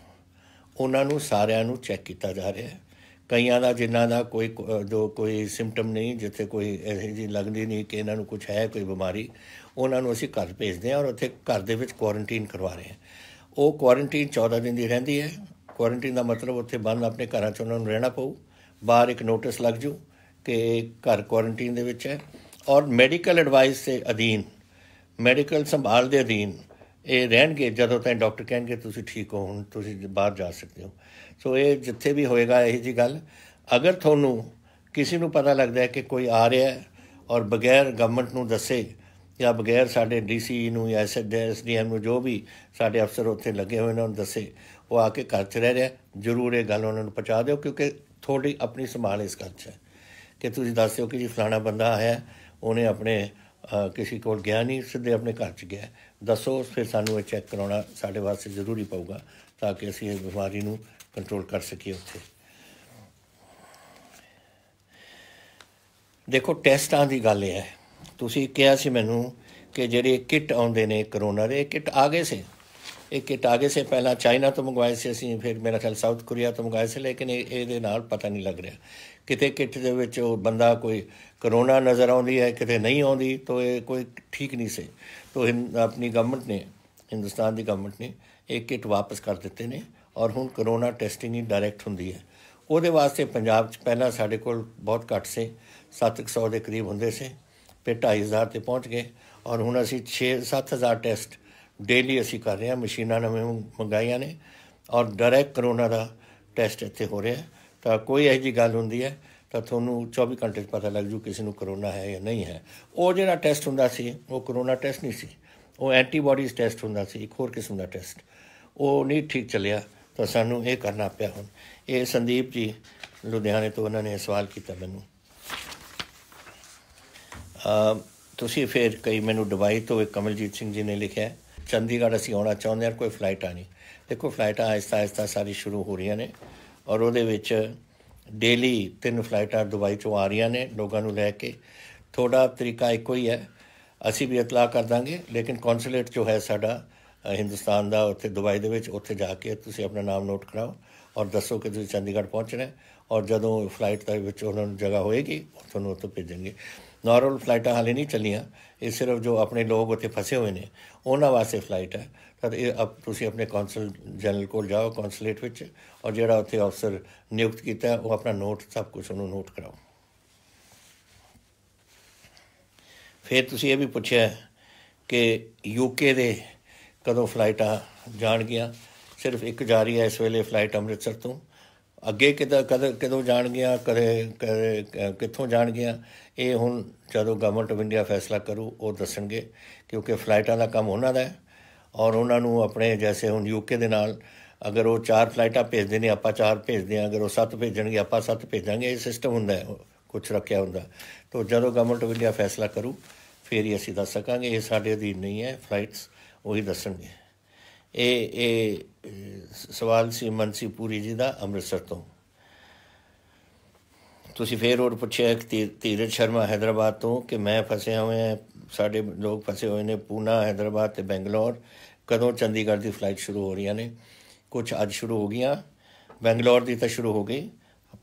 ਉਹਨਾਂ ਨੂੰ ਸਾਰਿਆਂ ਨੂੰ ਚੈੱਕ ਕੀਤਾ ਜਾ ਰਿਹਾ ਹੈ ਕਈਆਂ ਦਾ ਜਿਨ੍ਹਾਂ ਦਾ ਕੋਈ ਜੋ ਕੋਈ ਸਿੰਪਟਮ ਨਹੀਂ ਜਿੱਥੇ ਕੋਈ ਐਸੀ ਜੀ ਲੱਗਦੀ ਨਹੀਂ ਕਿ ਇਹਨਾਂ ਨੂੰ ਕੁਝ ਹੈ ਕੋਈ ਬਿਮਾਰੀ ਉਹਨਾਂ ਨੂੰ ਅਸੀਂ ਘਰ ਭੇਜਦੇ ਹਾਂ ਔਰ ਉੱਥੇ ਘਰ ਦੇ ਵਿੱਚ ਕੁਆਰੰਟਾਈਨ ਕਰਵਾ ਰਹੇ ਹਾਂ ਉਹ ਕੁਆਰੰਟਾਈਨ 14 ਦਿਨ ਦੀ ਰਹਿੰਦੀ ਹੈ ਕੁਆਰੰਟਾਈਨ ਦਾ ਮਤਲਬ ਉੱਥੇ ਬੰਦ ਆਪਣੇ ਘਰਾਂ 'ਚ ਉਹਨਾਂ ਨੂੰ ਰਹਿਣਾ ਪਊ ਬਾਹਰ ਇੱਕ ਨੋਟਿਸ ਲੱਗ ਜੂ ਕਿ ਘਰ ਕੁਆਰੰਟਾਈਨ ਦੇ ਵਿੱਚ ਹੈ ਔਰ ਮੈਡੀਕਲ ਐਡਵਾਈਸ ਦੇ ਅਧੀਨ ਮੈਡੀਕਲ ਸੰਭਾਲ ਦੇ ਅਧੀਨ ਇਹ ਰਹਿਣਗੇ ਜਦੋਂ ਤੱਕ ਡਾਕਟਰ ਕਹਿੰਗੇ ਤੁਸੀਂ ਠੀਕ ਹੋ ਹੁਣ ਤੁਸੀਂ ਬਾਹਰ ਜਾ ਸਕਦੇ ਹੋ ਸੋ ਇਹ ਜਿੱਥੇ ਵੀ ਹੋਏਗਾ ਇਹ ਜੀ ਗੱਲ ਅਗਰ ਤੁਹਾਨੂੰ ਕਿਸੇ ਨੂੰ ਪਤਾ ਲੱਗਦਾ ਹੈ ਕਿ ਕੋਈ ਆ ਰਿਹਾ ਹੈ ਔਰ ਬਗੈਰ ਗਵਰਨਮੈਂਟ ਨੂੰ ਦੱਸੇ ਜਾਂ ਬਗੈਰ ਸਾਡੇ ਡੀਸੀ ਨੂੰ ਜਾਂ ਐਸਡੀਐਮ ਨੂੰ ਜੋ ਵੀ ਸਾਡੇ ਅਫਸਰ ਉੱਥੇ ਲੱਗੇ ਹੋਏ ਨੇ ਉਹਨਾਂ ਨੂੰ ਦੱਸੇ ਉਹ ਆ ਕੇ ਘਰ 'ਚ ਰਹਿ ਰਿਹਾ ਜ਼ਰੂਰ ਇਹ ਗੱਲ ਉਹਨਾਂ ਨੂੰ ਪਹੁੰਚਾ ਦਿਓ ਕਿਉਂਕਿ ਥੋੜੀ ਆਪਣੀ ਸੰਭਾਲ ਇਸ ਘਰ 'ਚ ਹੈ ਕਿ ਤੁਸੀਂ ਦੱਸ ਦਿਓ ਕਿ ਜੀ ਫਲਾਣਾ ਬੰਦਾ ਆਇਆ ਉਹਨੇ ਆਪਣੇ ਕਿਸੇ ਕੋਲ ਗਿਆ ਨਹੀਂ ਸਿੱਧੇ ਆਪਣੇ ਘਰ 'ਚ ਗਿਆ ਦੱਸੋ ਫਿਰ ਸਾਨੂੰ ਇਹ ਚੈੱਕ ਕਰਾਉਣਾ ਸਾਡੇ ਵਾਸਤੇ ਜ਼ਰੂਰੀ ਪਊਗਾ ਤਾਂ ਕਿ ਅਸੀਂ ਇਸ ਬਿਮਾਰੀ ਨੂੰ ਕੰਟਰੋਲ ਕਰ ਸਕੀਏ ਉੱਥੇ ਦੇਖੋ ਟੈਸਟਾਂ ਦੀ ਗੱਲ ਹੈ ਤੁਸੀਂ ਕਿਹਾ ਸੀ ਮੈਨੂੰ ਕਿ ਜਿਹੜੇ ਕਿਟ ਆਉਂਦੇ ਨੇ ਕਰੋਨਾ ਦੇ ਕਿਟ ਆ ਗਏ ਸੀ ਇਹ ਕਿਟ ਆ ਗਏ ਸੀ ਪਹਿਲਾਂ ਚਾਈਨਾ ਤੋਂ ਮੰਗਵਾਏ ਸੀ ਅਸੀਂ ਫਿਰ ਮੇਰਾ ਖਿਆਲ ਸਾਊਥ ਕੋਰੀਆ ਤੋਂ ਮੰਗਵਾਏ ਸੀ ਲੇਕਿਨ ਇਹਦੇ ਨਾਲ ਪਤਾ ਨਹੀਂ ਲੱਗ ਰਿਹਾ ਕਿਤੇ ਕਿੱਟ ਦੇ ਵਿੱਚ ਉਹ ਬੰਦਾ ਕੋਈ ਕਰੋਨਾ ਨਜ਼ਰ ਆਉਂਦੀ ਹੈ ਕਿਤੇ ਨਹੀਂ ਆਉਂਦੀ ਤਾਂ ਇਹ ਕੋਈ ਠੀਕ ਨਹੀਂ ਸੀ ਤੋਂ ਆਪਣੀ ਗਵਰਨਮੈਂਟ ਨੇ ਹਿੰਦੁਸਤਾਨ ਦੀ ਗਵਰਨਮੈਂਟ ਨੇ ਇਹ ਕਿੱਟ ਵਾਪਸ ਕਰ ਦਿੱਤੇ ਨੇ ਔਰ ਹੁਣ ਕਰੋਨਾ ਟੈਸਟਿੰਗ ਹੀ ਡਾਇਰੈਕਟ ਹੁੰਦੀ ਹੈ ਉਹਦੇ ਵਾਸਤੇ ਪੰਜਾਬ 'ਚ ਪਹਿਲਾਂ ਸਾਡੇ ਕੋਲ ਬਹੁਤ ਘੱਟ ਸੀ 700 ਦੇ ਕਰੀਬ ਹੁੰਦੇ ਸੀ ਫਿਰ 2500 ਤੇ ਪਹੁੰਚ ਗਏ ਔਰ ਹੁਣ ਅਸੀਂ 6 7000 ਟੈਸਟ ਡੇਲੀ ਅਸੀਂ ਕਰ ਰਹੇ ਹਾਂ ਮਸ਼ੀਨਾਂ ਨਵੇਂ ਮੰਗਾਈਆਂ ਨੇ ਔਰ ਡਾਇਰੈਕਟ ਕਰੋਨਾ ਦਾ ਟੈਸਟ ਇੱਥੇ ਹੋ ਰਿਹਾ ਹੈ ਤਾਂ ਕੋਈ ਇਹੋ ਜੀ ਗੱਲ ਹੁੰਦੀ ਹੈ ਤਾਂ ਤੁਹਾਨੂੰ 24 ਘੰਟੇ ਪਤਾ ਲੱਗ ਜੂ ਕਿਸੇ ਨੂੰ ਕਰੋਨਾ ਹੈ ਜਾਂ ਨਹੀਂ ਹੈ ਉਹ ਜਿਹੜਾ ਟੈਸਟ ਹੁੰਦਾ ਸੀ ਉਹ ਕਰੋਨਾ ਟੈਸਟ ਨਹੀਂ ਸੀ ਉਹ ਐਂਟੀਬਾਡੀਜ਼ ਟੈਸਟ ਹੁੰਦਾ ਸੀ ਇੱਕ ਹੋਰ ਕਿਸਮ ਦਾ ਟੈਸਟ ਉਹ ਨਹੀਂ ਠੀਕ ਚੱਲਿਆ ਤਾਂ ਸਾਨੂੰ ਇਹ ਕਰਨਾ ਪਿਆ ਹੁਣ ਇਹ ਸੰਦੀਪ ਜੀ ਲੁਧਿਆਣੇ ਤੋਂ ਉਹਨਾਂ ਨੇ ਸਵਾਲ ਕੀਤਾ ਮੈਨੂੰ ਅ ਤੁਸੀਂ ਫਿਰ ਕਈ ਮੈਨੂੰ ਦਵਾਈ ਤੋਂ ਇੱਕ ਕਮਲਜੀਤ ਸਿੰਘ ਜੀ ਨੇ ਲਿਖਿਆ ਚੰਡੀਗੜ੍ਹ ਅਸੀਂ ਆਉਣਾ ਚਾਹੁੰਦੇ ਹਾਂ ਕੋਈ ਫਲਾਈਟ ਆਣੀ ਦੇਖੋ ਫਲਾਈਟਾਂ ਆਇਸਤਾ ਆਇਸਤਾ ਸਾਰੀ ਸ਼ੁਰੂ ਹੋ ਰਹੀਆਂ ਨੇ ਔਰ ਉਹਦੇ ਵਿੱਚ ਡੇਲੀ ਤਿੰਨ ਫਲਾਈਟਾਂ ਦੁਬਈ ਤੋਂ ਆ ਰਹੀਆਂ ਨੇ ਲੋਕਾਂ ਨੂੰ ਲੈ ਕੇ ਥੋੜਾ ਤਰੀਕਾ ਇੱਕੋ ਹੀ ਹੈ ਅਸੀਂ ਵੀ ਇਤਲਾਹ ਕਰ ਦਾਂਗੇ ਲੇਕਿਨ ਕੌਂਸੂਲੇਟ ਜੋ ਹੈ ਸਾਡਾ ਹਿੰਦੁਸਤਾਨ ਦਾ ਉੱਥੇ ਦੁਬਈ ਦੇ ਵਿੱਚ ਉੱਥੇ ਜਾ ਕੇ ਤੁਸੀਂ ਆਪਣਾ ਨਾਮ ਨੋਟ ਕਰਾਓ ਔਰ ਦੱਸੋ ਕਿ ਤੁਸੀਂ ਚੰਡੀਗੜ੍ਹ ਪਹੁੰਚਣਾ ਹੈ ਔਰ ਜਦੋਂ ਫਲਾਈਟ ਦੇ ਵਿੱਚ ਉਹਨਾਂ ਨੂੰ ਜਗ੍ਹਾ ਹੋਏਗੀ ਤੁਹਾਨੂੰ ਉੱਥੇ ਭੇਜਣਗੇ ਨਾਰਮਲ ਫਲਾਈਟਾਂ ਹਾਲੇ ਨਹੀਂ ਚੱਲੀਆਂ ਇਹ ਸਿਰਫ ਜੋ ਆਪਣੇ ਲੋਕ ਉੱਥੇ ਫਸੇ ਹੋਏ ਨੇ ਉਹਨਾਂ ਵਾਸਤੇ ਫਲਾਈਟ ਹੈ ਤਾਂ ਇਹ ਅਬ ਤੁਸੀਂ ਆਪਣੇ ਕੌਂਸਲ ਜਨਰਲ ਕੋਲ ਜਾਓ ਕੌਂਸਲੇਟ ਵਿੱਚ ਔਰ ਜਿਹੜਾ ਉੱਥੇ ਅਫਸਰ ਨਿਯੁਕਤ ਕੀਤਾ ਹੈ ਉਹ ਆਪਣਾ ਨੋਟ ਸਭ ਕੁਝ ਉਹਨੂੰ ਨੋਟ ਕਰਾਓ ਫਿਰ ਤੁਸੀਂ ਇਹ ਵੀ ਪੁੱਛਿਆ ਕਿ ਯੂਕੇ ਦੇ ਕਦੋਂ ਫਲਾਈਟਾਂ ਜਾਣ ਗਿਆ ਸਿਰਫ ਇੱਕ ਜਾ ਰਹੀ ਹੈ ਇਸ ਵੇਲੇ ਫਲਾਈਟ ਅੰਮ੍ਰਿਤਸਰ ਤੋਂ ਅੱਗੇ ਕਿਦਾਂ ਕਦ ਕਦੋਂ ਜਾਣ ਗਿਆ ਕਰੇ ਕਿੱਥੋਂ ਜਾਣ ਗਿਆ ਇਹ ਹੁਣ ਜਦੋਂ ਗਵਰਨਮੈਂਟ ਆਫ ਇੰਡੀਆ ਫੈਸਲਾ ਕਰੂ ਉਹ ਦੱਸਣਗੇ ਕਿਉਂਕਿ ਫਲਾਈਟਾਂ ਦਾ ਕੰਮ ਉਹਨਾਂ ਦਾ ਹੈ ਔਰ ਉਹਨਾਂ ਨੂੰ ਆਪਣੇ ਜੈਸੇ ਹੁਣ ਯੂਕੇ ਦੇ ਨਾਲ ਅਗਰ ਉਹ ਚਾਰ ਫਲਾਈਟਾਂ ਭੇਜਦੇ ਨੇ ਆਪਾਂ ਚਾਰ ਭੇਜਦੇ ਆਂ ਅਗਰ ਉਹ ਸੱਤ ਭੇਜਣਗੇ ਆਪਾਂ ਸੱਤ ਭੇਜਾਂਗੇ ਇਹ ਸਿਸਟਮ ਹੁੰਦਾ ਹੈ ਕੁਝ ਰੱਖਿਆ ਹੁੰਦਾ ਤੋਂ ਜਦੋਂ ਗਵਰਨਮੈਂਟ ਆਫ ਇੰਡੀਆ ਫੈਸਲਾ ਕਰੂ ਫੇਰ ਹੀ ਅਸੀਂ ਦੱਸ ਸਕਾਂਗੇ ਇਹ ਸਾਡੇ ਅਧੀਨ ਨਹੀਂ ਹੈ ਫਲਾਈਟਸ ਉਹੀ ਦੱਸਣਗੇ ਇਹ ਇਹ ਸਵਾਲ ਸੀ ਮਨਸੀ ਪੂਰੀ ਜੀ ਦਾ ਅੰਮ੍ਰਿਤਸਰ ਤੋਂ ਤੁਸੀਂ ਫੇਰ ਹੋਰ ਪੁੱਛਿਆ ਕਿ ਧੀਰਜ ਸ਼ਰਮਾ ਹైదరాబాద్ ਤੋਂ ਕਿ ਮੈਂ ਫਸੇ ਹੋਏ ਆ ਸਾਡੇ ਲੋਕ ਫਸੇ ਹੋਏ ਨੇ ਪੂਨਾ ਹైదరాబాద్ ਤੇ ਬੈਂਗਲੌਰ ਕਦੋਂ ਚੰਡੀਗੜ੍ਹ ਦੀ ਫਲਾਈਟ ਸ਼ੁਰੂ ਹੋ ਰਹੀਆਂ ਨੇ ਕੁਝ ਅੱਜ ਸ਼ੁਰੂ ਹੋ ਗਈਆਂ ਬੈਂਗਲੌਰ ਦੀ ਤਾਂ ਸ਼ੁਰੂ ਹੋ ਗਈ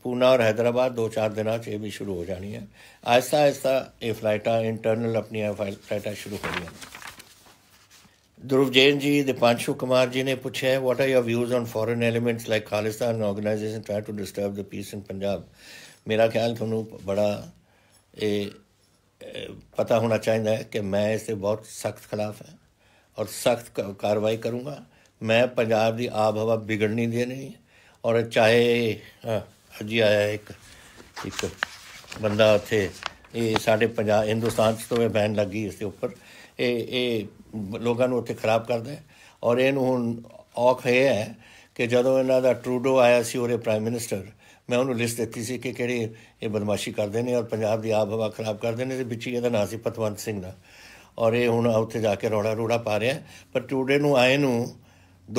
ਪੂਨਾ ਔਰ ਹైదరాబాద్ ਦੋ ਚਾਰ ਦਿਨਾਂ 'ਚ ਇਹ ਵੀ ਸ਼ੁਰੂ ਹੋ ਜਾਣੀ ਹੈ ਆਸਤਾ ਆਸਤਾ ਇਹ ਫਲਾਈਟਾਂ ਇੰਟਰਨਲ ਆਪਣੀਆਂ ਫਲਾਈਟਾਂ ਸ਼ੁਰੂ ਹੋ ਰਹੀਆਂ ਨੇ ਦਰੁਵਜੇਨ ਜੀ ਦੇ ਪੰਛੂ ਕੁਮਾਰ ਜੀ ਨੇ ਪੁੱਛਿਆ what are your views on foreign elements like Khalistan organisation try to disturb the peace in Punjab ਮੇਰਾ ਖਿਆਲ ਤੁਹਾਨੂੰ ਬੜਾ ਇਹ ਪਤਾ ਹੋਣਾ ਚਾਹੀਦਾ ਹੈ ਕਿ ਮੈਂ ਇਸ ਦੇ ਬਹੁਤ ਸਖਤ ਖਿਲਾਫ ਹਾਂ ਔਰ ਸਖਤ ਕਾਰਵਾਈ ਕਰੂੰਗਾ ਮੈਂ ਪੰਜਾਬ ਦੀ ਆਬ ਹਵਾ ਵਿਗੜਨੀ ਦੇਣੀ ਔਰ ਚਾਹੇ ਅੱਜੀ ਆਇਆ ਇੱਕ ਇੱਕ ਬੰਦਾ ਉੱਥੇ ਇਹ ਸਾਡੇ ਪੰਜਾਬ ਹਿੰਦੁਸਤਾਨ ਚ ਤੋਂ ਇਹ ਬੈਨ ਲੱਗੀ ਇਸ ਦੇ ਉੱਪਰ ਇਹ ਇਹ ਲੋਕਾਂ ਨੂੰ ਉੱਥੇ ਖਰਾਬ ਕਰਦਾ ਹੈ ਔਰ ਇਹਨੂੰ ਹੁਣ ਔਖ ਹੈ ਕਿ ਜਦੋਂ ਇਹਨਾਂ ਦਾ ਟਰੂਡੋ ਆਇਆ ਸੀ ਉਹਰੇ ਪ੍ਰਾਈਮ ਮਿਨਿਸਟਰ ਮੈਂ ਉਹਨੂੰ ਲਿਸਟ ਦਿੱਤੀ ਸੀ ਕਿ ਕਿਹੜੇ ਇਹ ਬਦਮਾਸ਼ੀ ਕਰਦੇ ਨੇ ਔਰ ਪੰਜਾਬ ਦੀ ਆਬ ਹਵਾ ਖਰਾਬ ਕਰਦੇ ਨੇ ਤੇ ਵਿੱਚ ਇਹਦਾ ਨਾਂ ਸੀ ਪਤਵੰਤ ਸਿੰਘ ਦਾ ਔਰ ਇਹ ਹੁਣ ਉੱਥੇ ਜਾ ਕੇ ਰੋੜਾ ਰੋੜਾ ਪਾ ਰਿਹਾ ਪਰ ਟਰੂਡੇ ਨੂੰ ਆਏ ਨੂੰ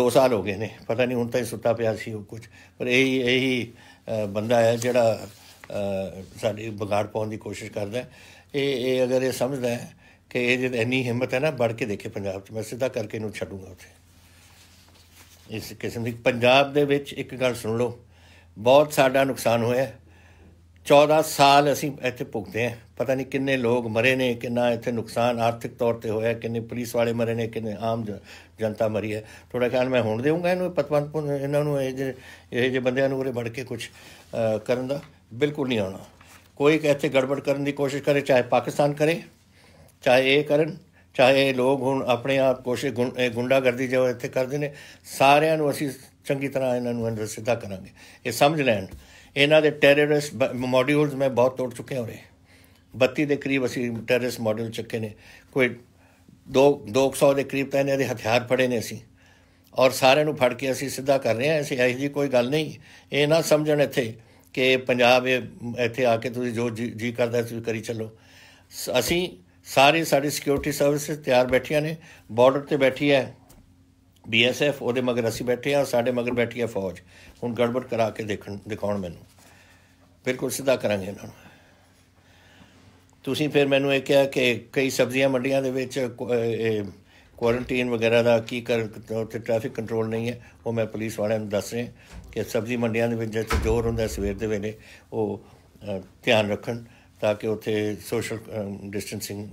2 ਸਾਲ ਹੋ ਗਏ ਨੇ ਪਤਾ ਨਹੀਂ ਹੁਣ ਤਾਂ ਸੁੱਤਾ ਪਿਆ ਸੀ ਉਹ ਕੁਝ ਪਰ ਇਹੀ ਇਹੀ ਬੰਦਾ ਹੈ ਜਿਹੜਾ ਸਾਡੇ ਵਿਗਾੜ ਪਾਉਣ ਦੀ ਕੋਸ਼ਿਸ਼ ਕਰਦਾ ਹੈ ਇਹ ਇਹ ਅਗਰ ਇਹ ਸਮਝਦਾ ਹੈ ਕਿ ਇਹ ਜੇ ਇੰਨੀ ਹਿੰਮਤ ਹੈ ਨਾ ਵੜ ਕੇ ਦੇਖੇ ਪੰਜਾਬ 'ਚ ਮੈਂ ਸਿੱਧਾ ਕਰਕੇ ਇਹਨੂੰ ਛੱਡੂਗਾ ਉੱਥੇ ਇਸ ਕਿਸਮ ਦੀ ਪੰਜਾਬ ਦੇ ਵਿੱਚ ਇੱਕ ਗੱਲ ਸੁਣ ਲਓ ਬਹੁਤ ਸਾਡਾ ਨੁਕਸਾਨ ਹੋਇਆ 14 ਸਾਲ ਅਸੀਂ ਇੱਥੇ ਭੁਗਤੇ ਆ ਪਤਾ ਨਹੀਂ ਕਿੰਨੇ ਲੋਕ ਮਰੇ ਨੇ ਕਿੰਨਾ ਇੱਥੇ ਨੁਕਸਾਨ ਆਰਥਿਕ ਤੌਰ ਤੇ ਹੋਇਆ ਕਿੰਨੇ ਪੁਲਿਸ ਵਾਲੇ ਮਰੇ ਨੇ ਕਿੰਨੇ ਆਮ ਜਨਤਾ ਮਰੀ ਹੈ ਥੋੜਾ ਖਿਆਲ ਮੈਂ ਹੁਣ ਦੇਵਾਂਗਾ ਇਹਨੂੰ ਪਤਵੰਤਪੁਰ ਇਹਨਾਂ ਨੂੰ ਇਹ ਜੇ ਇਹ ਜੇ ਬੰਦਿਆਂ ਨੂੰ ਉਰੇ ਵੜ ਕੇ ਕੁਝ ਕਰਨ ਦਾ ਬਿਲਕੁਲ ਨਹੀਂ ਆਉਣਾ ਕੋਈ ਇੱਥੇ ਗੜਬੜ ਕਰਨ ਦੀ ਕੋਸ਼ਿਸ਼ ਕਰੇ ਚਾਹੇ ਪਾਕਿਸਤਾਨ ਕਰੇ ਚਾਹੇ ਇਹ ਕਰਨ ਚਾਹੇ ਲੋਕ ਹੁਣ ਆਪਣੇ ਆਪ ਕੋਸ਼ਿਸ਼ ਗੁੰਡਾਗਰਦੀ ਜੋ ਇੱਥੇ ਕਰਦੇ ਨੇ ਸਾਰਿਆਂ ਨੂੰ ਅਸੀਂ ਚੰਗੀ ਤਰ੍ਹਾਂ ਇਹਨਾਂ ਨੂੰ ਅੰਦਰ ਸਿੱਧਾ ਕਰਾਂਗੇ ਇਹ ਸਮਝ ਲੈਣ ਇਹਨਾਂ ਦੇ ਟੈਰਰਿਸਟ ਮੋਡਿਊਲਸ ਮੈਂ ਬਹੁਤ ਤੋੜ ਚੁੱਕੇ ਹੋ ਰਹੇ 32 ਦੇ ਕਰੀਬ ਅਸੀਂ ਟੈਰਰਿਸਟ ਮੋਡਿਊਲ ਚੱਕੇ ਨੇ ਕੋਈ 2 200 ਦੇ ਕਰੀਬ ਤਾਂ ਇਹਨਾਂ ਦੇ ਹਥਿਆਰ ਫੜੇ ਨੇ ਅਸੀਂ ਔਰ ਸਾਰਿਆਂ ਨੂੰ ਫੜ ਕੇ ਅਸੀਂ ਸਿੱਧਾ ਕਰ ਰਹੇ ਹਾਂ ਐਸੀ ਐਸੀ ਜੀ ਕੋਈ ਗੱਲ ਨਹੀਂ ਇਹ ਨਾ ਸਮਝਣ ਇੱਥੇ ਕਿ ਪੰਜਾਬ ਇੱਥੇ ਆ ਕੇ ਤੁਸੀਂ ਜੋ ਜੀ ਕਰਦਾ ਤੁਸੀਂ ਕਰੀ ਚੱਲੋ ਅਸੀਂ ਸਾਰੀ ਸਾਡੀ ਸਿਕਿਉਰਿਟੀ ਸਰਵਿਸਿਜ਼ ਤਿਆਰ ਬੈਠੀਆਂ ਨੇ ਬਾਰਡਰ ਤੇ ਬੈਠੀ ਹੈ ਬੀਐਸਐਫ ਉਹਦੇ ਮਗਰ ਅਸੀਂ ਬੈਠੇ ਆ ਸਾਡੇ ਮਗਰ ਬੈਠੀ ਹੈ ਫੌਜ ਹੁਣ ਗੜਬੜ ਕਰਾ ਕੇ ਦੇਖਣ ਦਿਖਾਉਣ ਮੈਨੂੰ ਬਿਲਕੁਲ ਸਿੱਧਾ ਕਰਾਂਗੇ ਇਹਨਾਂ ਨੂੰ ਤੁਸੀਂ ਫਿਰ ਮੈਨੂੰ ਇਹ ਕਿਹਾ ਕਿ ਕਈ ਸਬਜ਼ੀਆਂ ਮੰਡੀਆਂ ਦੇ ਵਿੱਚ ਕੁਆਰੰਟਾਈਨ ਵਗੈਰਾ ਦਾ ਕੀ ਕਰ ਉੱਥੇ ਟ੍ਰੈਫਿਕ ਕੰਟਰੋਲ ਨਹੀਂ ਹੈ ਉਹ ਮੈਂ ਪੁਲਿਸ ਵਾਲਿਆਂ ਨੂੰ ਦੱਸ ਰਿਹਾ ਕਿ ਸਬਜ਼ੀ ਮੰਡੀਆਂ ਦੇ ਵਿੱਚ ਜਿੱਥੇ ਜ਼ੋਰ ਹੁੰਦਾ ਸਵੇਰ ਦੇ ਵੇਲੇ ਉਹ ਧਿਆਨ ਰੱਖਣ ਤਾਂ ਕਿ ਉੱਥੇ ਸੋਸ਼ਲ ਡਿਸਟੈਂਸਿੰਗ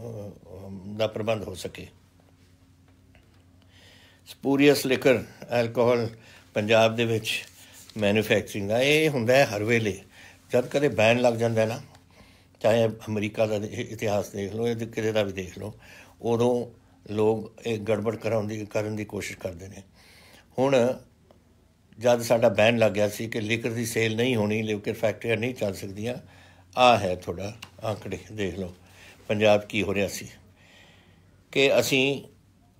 ਦਾ ਪ੍ਰਬੰਧ ਹੋ ਸਕੇ ਸਪੂਰੀਅਸ ਲਿਕਰ ਐਲਕੋਹਲ ਪੰਜਾਬ ਦੇ ਵਿੱਚ ਮੈਨੂਫੈਕਚਰਿੰਗ ਦਾ ਇਹ ਹੁੰਦਾ ਹੈ ਹਰ ਵੇਲੇ ਜਦ ਕਦੇ ਬੈਨ ਲੱਗ ਜਾਂਦਾ ਨਾ ਚਾਹੇ ਅਮਰੀਕਾ ਦਾ ਇਤਿਹਾਸ ਦੇਖ ਲਓ ਇਹ ਕਿਤੇ ਦਾ ਵੀ ਦੇਖ ਲਓ ਉਦੋਂ ਲੋਕ ਇਹ ਗੜਬੜ ਕਰਾਉਣ ਦੀ ਕਰਨ ਦੀ ਕੋਸ਼ਿਸ਼ ਕਰਦੇ ਨੇ ਹੁਣ ਜਦ ਸਾਡਾ ਬੈਨ ਲੱਗ ਗਿਆ ਸੀ ਕਿ ਲਿਕਰ ਦੀ ਸੇਲ ਨਹੀਂ ਹੋਣੀ ਲਿਕਰ ਫੈਕਟਰੀਆਂ ਨਹੀਂ ਚੱਲ ਸਕਦੀਆਂ ਆ ਹੈ ਤੁਹਾਡਾ ਆંકੜੇ ਦੇਖ ਲਓ ਪੰਜਾਬ ਕੀ ਹੋ ਰਿਹਾ ਸੀ ਕਿ ਅਸੀਂ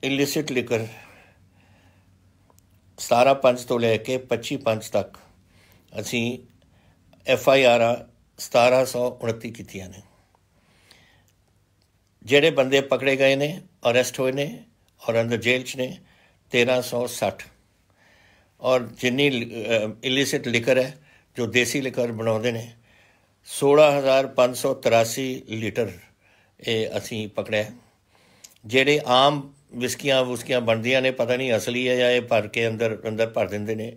ਇਲਿਸਿਟ ਲਿਕਰ 17.5 ਤੋਂ ਲੈ ਕੇ 25.5 ਤੱਕ ਅਸੀਂ ਐਫ ਆਈ ਆਰ 1729 ਕੀਤੀਆਂ ਨੇ ਜਿਹੜੇ ਬੰਦੇ ਪਕੜੇ ਗਏ ਨੇ ਅਰੈਸਟ ਹੋਏ ਨੇ ਔਰ ਅੰਦਰ ਜੇਲ੍ਹ 'ਚ ਨੇ 1360 ਔਰ ਜਿੰਨੀ ਇਲਿਸਿਟ ਲਿਕਰ ਹੈ ਜੋ ਦੇਸੀ ਲਿਕਰ ਬਣਾਉਂਦੇ ਨੇ 16583 ਲੀਟਰ ਇਹ ਅਸੀਂ ਪਕੜਿਆ ਜਿਹੜੇ ਆਮ ਵਿਸਕੀਆਂ ਉਸਕੀਆਂ ਬਣਦੀਆਂ ਨੇ ਪਤਾ ਨਹੀਂ ਅਸਲੀ ਹੈ ਜਾਂ ਇਹ ਭਰ ਕੇ ਅੰਦਰ ਅੰਦਰ ਭਰ ਦਿੰਦੇ ਨੇ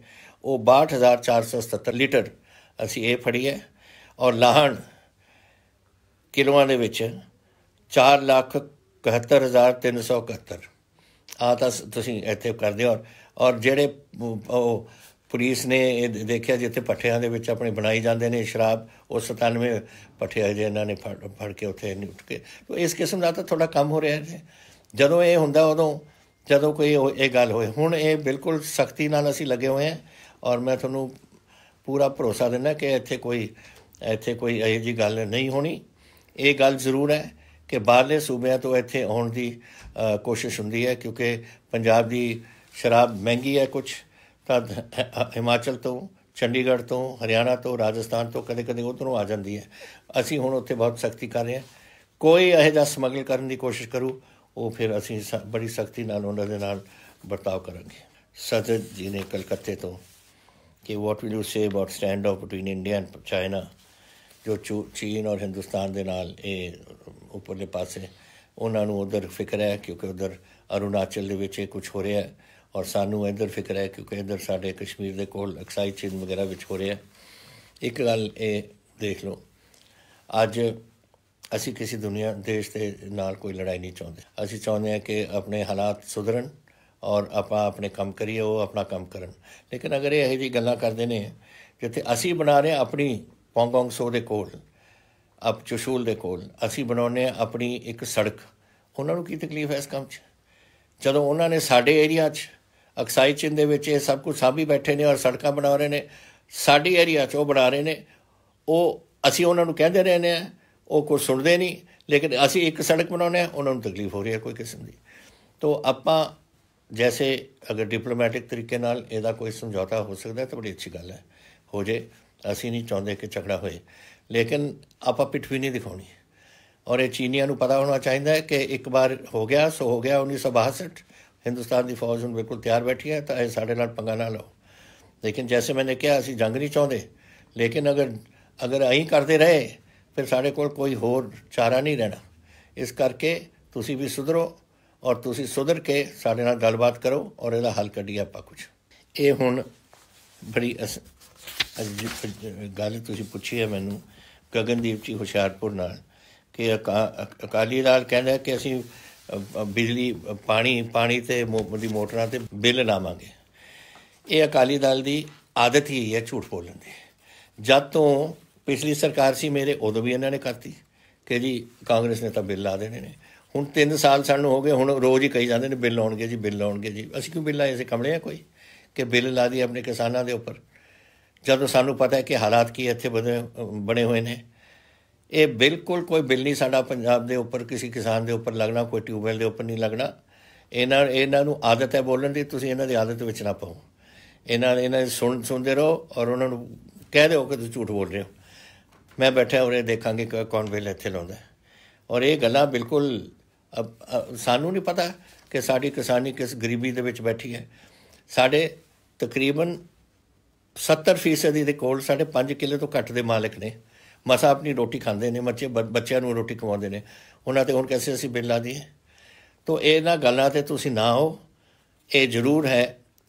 ਉਹ 62477 ਲੀਟਰ ਅਸੀਂ ਇਹ ਫੜੀ ਹੈ ਔਰ ਲਾਹਣ ਕਿਲੋਆਂ ਦੇ ਵਿੱਚ 471371 ਆ ਤਾਂ ਤੁਸੀਂ ਇੱਥੇ ਕਰਦੇ ਹੋ ਔਰ ਜਿਹੜੇ ਉਹ ਪੁਲਿਸ ਨੇ ਇਹ ਦੇਖਿਆ ਜਿੱਥੇ ਪੱਠਿਆਂ ਦੇ ਵਿੱਚ ਆਪਣੇ ਬਣਾਈ ਜਾਂਦੇ ਨੇ ਸ਼ਰਾਬ ਉਹ 97 ਪੱਠੇ ਜਿਹੜੇ ਇਹਨਾਂ ਨੇ ਫੜ ਕੇ ਉੱਥੇ ਉੱਠ ਕੇ ਤੋਂ ਇਸ ਕਿਸਮ ਦਾ ਤਾਂ ਥੋੜਾ ਕੰਮ ਹੋ ਰਿਹਾ ਹੈ ਜਦੋਂ ਇਹ ਹੁੰਦਾ ਉਦੋਂ ਜਦੋਂ ਕੋਈ ਇਹ ਗੱਲ ਹੋਏ ਹੁਣ ਇਹ ਬਿਲਕੁਲ ਸਖਤੀ ਨਾਲ ਅਸੀਂ ਲੱਗੇ ਹੋਏ ਆਂ ਔਰ ਮੈਂ ਤੁਹਾਨੂੰ ਪੂਰਾ ਭਰੋਸਾ ਦਿੰਦਾ ਕਿ ਇੱਥੇ ਕੋਈ ਇੱਥੇ ਕੋਈ ਇਹ ਜੀ ਗੱਲ ਨਹੀਂ ਹੋਣੀ ਇਹ ਗੱਲ ਜ਼ਰੂਰ ਹੈ ਕਿ ਬਾਹਰਲੇ ਸੂਬਿਆਂ ਤੋਂ ਇੱਥੇ ਆਉਣ ਦੀ ਕੋਸ਼ਿਸ਼ ਹੁੰਦੀ ਹੈ ਕਿਉਂਕਿ ਪੰਜਾਬ ਦੀ ਸ਼ਰਾਬ ਮਹਿੰਗੀ ਹੈ ਕੁਝ ਤਦ ਹਿਮਾਚਲ ਤੋਂ ਚੰਡੀਗੜ੍ਹ ਤੋਂ ਹਰਿਆਣਾ ਤੋਂ ਰਾਜਸਥਾਨ ਤੋਂ ਕਦੇ-ਕਦੇ ਉਧਰੋਂ ਆ ਜਾਂਦੀ ਹੈ ਅਸੀਂ ਹੁਣ ਉੱਥੇ ਬਹੁਤ ਸਖਤੀ ਕਰ ਰਹੇ ਹਾਂ ਕੋਈ ਇਹ ਦਾ ਸਮਗਲ ਕਰਨ ਦੀ ਕੋਸ਼ਿਸ਼ ਕਰੂ ਉਹ ਫਿਰ ਅਸੀਂ ਬੜੀ ਸਖਤੀ ਨਾਲ ਉਹਨਾਂ ਦੇ ਨਾਲ ਵਰਤਾਓ ਕਰਾਂਗੇ ਸਦਦ ਜੀ ਨੇ ਕਲਕੱਤੇ ਤੋਂ ਕਿ what will you say about stand of between India and China ਜੋ ਚੀਨ ਔਰ ਹਿੰਦੁਸਤਾਨ ਦੇ ਨਾਲ ਇਹ ਉੱਪਰਲੇ ਪਾਸੇ ਉਹਨਾਂ ਨੂੰ ਉਧਰ ਫਿਕਰ ਹੈ ਕਿਉਂਕਿ ਉਧਰ ਅਰੁਣਾਚਲ ਦੇ ਵਿੱਚ ਇਹ ਕੁਝ ਹੋ ਰਿਹਾ ਹੈ ਔਰ ਸਾਨੂੰ ਇਧਰ ਫਿਕਰ ਹੈ ਕਿਉਂਕਿ ਇਧਰ ਸਾਡੇ ਕਸ਼ਮੀਰ ਦੇ ਕੋਲ ਐਕਸਾਈਜ਼ ਚੀਨ ਵਗੈਰਾ ਵਿੱਚ ਹੋ ਰਿਹਾ ਇੱਕ ਗੱਲ ਇਹ ਦੇਖ ਲਓ ਅੱਜ ਅਸੀਂ ਕਿਸੇ ਦੁਨੀਆ ਦੇਸ਼ ਦੇ ਨਾਲ ਕੋਈ ਲੜਾਈ ਨਹੀਂ ਚਾਹੁੰਦੇ ਅਸੀਂ ਚਾਹੁੰਦੇ ਹਾਂ ਕਿ ਆਪਣੇ ਹਾਲਾਤ ਸੁਧਰਨ ਔਰ ਆਪਾਂ ਆਪਣੇ ਕੰਮ ਕਰੀਏ ਉਹ ਆਪਣਾ ਕੰਮ ਕਰਨ ਲੇਕਿਨ ਅਗਰ ਇਹ ਇਹੋ ਜੀ ਗੱਲਾਂ ਕਰਦੇ ਨੇ ਜਿੱਥੇ ਅਸੀਂ ਬਣਾ ਰਹੇ ਆਪਣੀ ਪੌਂਗੋਂਗ ਸੋ ਦੇ ਕੋਲ ਅਪ ਚੁਸ਼ੂਲ ਦੇ ਕੋਲ ਅਸੀਂ ਬਣਾਉਨੇ ਆਪਣੀ ਇੱਕ ਸੜਕ ਉਹਨਾਂ ਨੂੰ ਕੀ ਤਕਲੀਫ ਹੈ ਇਸ ਕੰਮ 'ਚ ਜਦੋਂ ਉਹਨਾਂ ਨੇ ਸਾਡੇ ਏਰੀਆ 'ਚ ਅਕਸਾਈ ਚਿੰਨ ਦੇ ਵਿੱਚ ਇਹ ਸਭ ਕੁਝ ਸਾਂਭੀ ਬੈਠੇ ਨੇ ਔਰ ਸੜਕਾਂ ਬਣਾ ਰਹੇ ਨੇ ਸਾਡੀ ਏਰੀਆ 'ਚ ਉਹ ਬਣਾ ਰਹੇ ਨੇ ਉਹ ਅਸੀਂ ਉਹਨਾਂ ਨੂੰ ਕਹਿੰਦੇ ਰਹੇ ਨੇ ਉਹ ਕੋਈ ਸੁਣਦੇ ਨਹੀਂ ਲੇਕਿਨ ਅਸੀਂ ਇੱਕ ਸੜਕ ਬਣਾਉਨੇ ਆ ਉਹਨਾਂ ਨੂੰ ਤਕਲੀਫ ਹੋ ਰਹੀ ਹੈ ਕੋਈ ਕਿਸਮ ਦੀ ਤੋਂ ਆਪਾਂ ਜੈਸੇ ਅਗਰ ਡਿਪਲੋਮੈਟਿਕ ਤਰੀਕੇ ਨਾਲ ਇਹਦਾ ਕੋਈ ਸਮਝੌਤਾ ਹੋ ਸਕਦਾ ਤਾਂ ਬੜੀ ਅੱਛੀ ਗੱਲ ਹੈ ਹੋ ਜੇ ਅਸੀਂ ਨਹੀਂ ਚਾਹੁੰਦੇ ਕਿ ਝਗੜਾ ਹੋਏ ਲੇਕਿਨ ਆਪਾਂ ਪਿੱਠ ਵੀ ਨਹੀਂ ਦਿਖਾਉਣੀ ਔਰ ਇਹ ਚੀਨੀਆਂ ਨੂੰ ਪਤਾ ਹੋਣਾ ਚਾਹੀਦਾ ਹੈ ਕਿ ਇੱਕ ਵਾਰ ਹੋ ਗਿਆ ਸੋ ਹੋ ਗਿਆ 1962 ਹਿੰਦੁਸਤਾਨ ਦੀ ਫੌਜ ਹੁਣ ਬਿਲਕੁਲ ਤਿਆਰ ਬੈਠੀ ਹੈ ਤਾਂ ਇਹ ਸਾਡੇ ਨਾਲ ਪੰਗਾ ਨਾ ਲਓ ਲੇਕਿਨ ਜੈਸੇ ਮੈਨੇ ਕਿਹਾ ਅਸੀਂ ਜੰਗ ਨਹੀਂ ਚਾਹੁੰਦੇ ਲੇਕਿਨ ਅਗਰ ਅਗਰ ਅਹੀਂ ਕਰਦੇ ਰਹੇ ਫਿਰ ਸਾਡੇ ਕੋਲ ਕੋਈ ਹੋਰ ਚਾਰਾ ਨਹੀਂ ਰਹਿਣਾ ਇਸ ਕਰਕੇ ਤੁਸੀਂ ਵੀ ਸੁਧਰੋ ਔਰ ਤੁਸੀਂ ਸੁਧਰ ਕੇ ਸਾਡੇ ਨਾਲ ਗੱਲਬਾਤ ਕਰੋ ਔਰ ਇਹਦਾ ਹੱਲ ਕੱਢੀਏ ਆਪਾਂ ਕੁਝ ਇਹ ਹੁਣ ਬੜੀ ਗੱਲ ਤੁਸੀਂ ਪੁੱਛੀ ਹੈ ਮੈਨੂੰ ਗਗਨਦੀਪ ਜੀ ਹੁਸ਼ਿਆਰਪੁਰ ਨਾਲ ਕਿ ਅਕਾਲੀ ਦਲ ਕਹਿੰਦਾ ਕਿ ਅਸੀਂ ਬਿਜਲੀ ਪਾਣੀ ਪਾਣੀ ਤੇ ਦੀ ਮੋਟਰਾਂ ਤੇ ਬਿੱਲ ਨਾ ਮੰਗੇ ਇਹ ਅਕਾਲੀ ਦਲ ਦੀ ਆਦਤ ਹੀ ਹੈ ਝੂਠ ਬੋਲਣ ਦੀ ਜਦ ਤੋਂ ਪਿਛਲੀ ਸਰਕਾਰ ਸੀ ਮੇਰੇ ਉਦੋਂ ਵੀ ਇਹਨਾਂ ਨੇ ਕਰਤੀ ਕਿ ਜੀ ਕਾਂਗਰਸ ਨੇ ਤਾਂ ਬਿੱਲ ਲਾ ਦੇਣੇ ਨੇ ਹੁਣ 3 ਸਾਲ ਸਾਨੂੰ ਹੋ ਗਏ ਹੁਣ ਰੋਜ਼ ਹੀ ਕਹੀ ਜਾਂਦੇ ਨੇ ਬਿੱਲ ਆਉਣਗੇ ਜੀ ਬਿੱਲ ਆਉਣਗੇ ਜੀ ਅਸੀਂ ਕਿਉਂ ਬਿੱਲ ਆਏ ਸੇ ਕਮਲੇ ਆ ਕੋਈ ਕਿ ਬਿੱਲ ਲਾ ਦੀ ਆਪਣੇ ਕਿਸਾਨਾਂ ਦੇ ਉੱਪਰ ਜਦੋਂ ਸਾਨੂੰ ਪਤਾ ਹੈ ਕਿ ਹਾਲਾਤ ਕੀ ਇੱਥੇ ਬਣੇ ਹੋਏ ਨੇ ਇਹ ਬਿਲਕੁਲ ਕੋਈ ਬਿੱਲ ਨਹੀਂ ਸਾਡਾ ਪੰਜਾਬ ਦੇ ਉੱਪਰ ਕਿਸੇ ਕਿਸਾਨ ਦੇ ਉੱਪਰ ਲੱਗਣਾ ਕੋਈ ਟਿਊਬਵੈਲ ਦੇ ਉੱਪਰ ਨਹੀਂ ਲੱਗਣਾ ਇਹਨਾਂ ਇਹਨਾਂ ਨੂੰ ਆਦਤ ਹੈ ਬੋਲਣ ਦੀ ਤੁਸੀਂ ਇਹਨਾਂ ਦੀ ਆਦਤ ਵਿੱਚ ਨਾ ਪਾਓ ਇਹਨਾਂ ਇਹਨਾਂ ਸੁਣ ਸੁਣਦੇ ਰਹੋ ਔਰ ਉਹਨਾਂ ਨੂੰ ਕਹਿ ਦਿਓ ਕਿ ਤੁਸੀਂ ਝੂਠ ਬੋਲ ਰਹੇ ਹੋ ਮੈਂ ਬੈਠਾ ਹੋਰੇ ਦੇਖਾਂਗੇ ਕਿ ਕੌਣ ਬਿੱਲ ਇੱਥੇ ਲਾਉਂਦਾ ਔਰ ਇਹ ਗੱਲਾਂ ਬਿਲਕੁਲ ਸਾਨੂੰ ਨਹੀਂ ਪਤਾ ਕਿ ਸਾਡੀ ਕਿਸਾਨੀ ਕਿਸ ਗਰੀਬੀ ਦੇ ਵਿੱਚ ਬੈਠੀ ਹੈ ਸਾਡੇ ਤਕਰੀਬਨ 70% ਦੇ ਕੋਲ ਸਾਡੇ 5 ਕਿੱਲੇ ਤੋਂ ਘੱਟ ਦੇ ਮਾਲਕ ਨੇ ਮਸਾ ਆਪਣੀ ਰੋਟੀ ਖਾਂਦੇ ਨੇ ਬੱਚੇ ਬੱਚਿਆਂ ਨੂੰ ਰੋਟੀ ਖਵਾਉਂਦੇ ਨੇ ਉਹਨਾਂ ਤੇ ਹੁਣ ਕੈਸੇ ਅਸੀਂ ਬਿੱਲ ਲਾ ਦਈਏ ਤੋਂ ਇਹਨਾਂ ਗੱਲਾਂ ਤੇ ਤੁਸੀਂ ਨਾ ਹੋ ਇਹ ਜ਼ਰੂਰ ਹੈ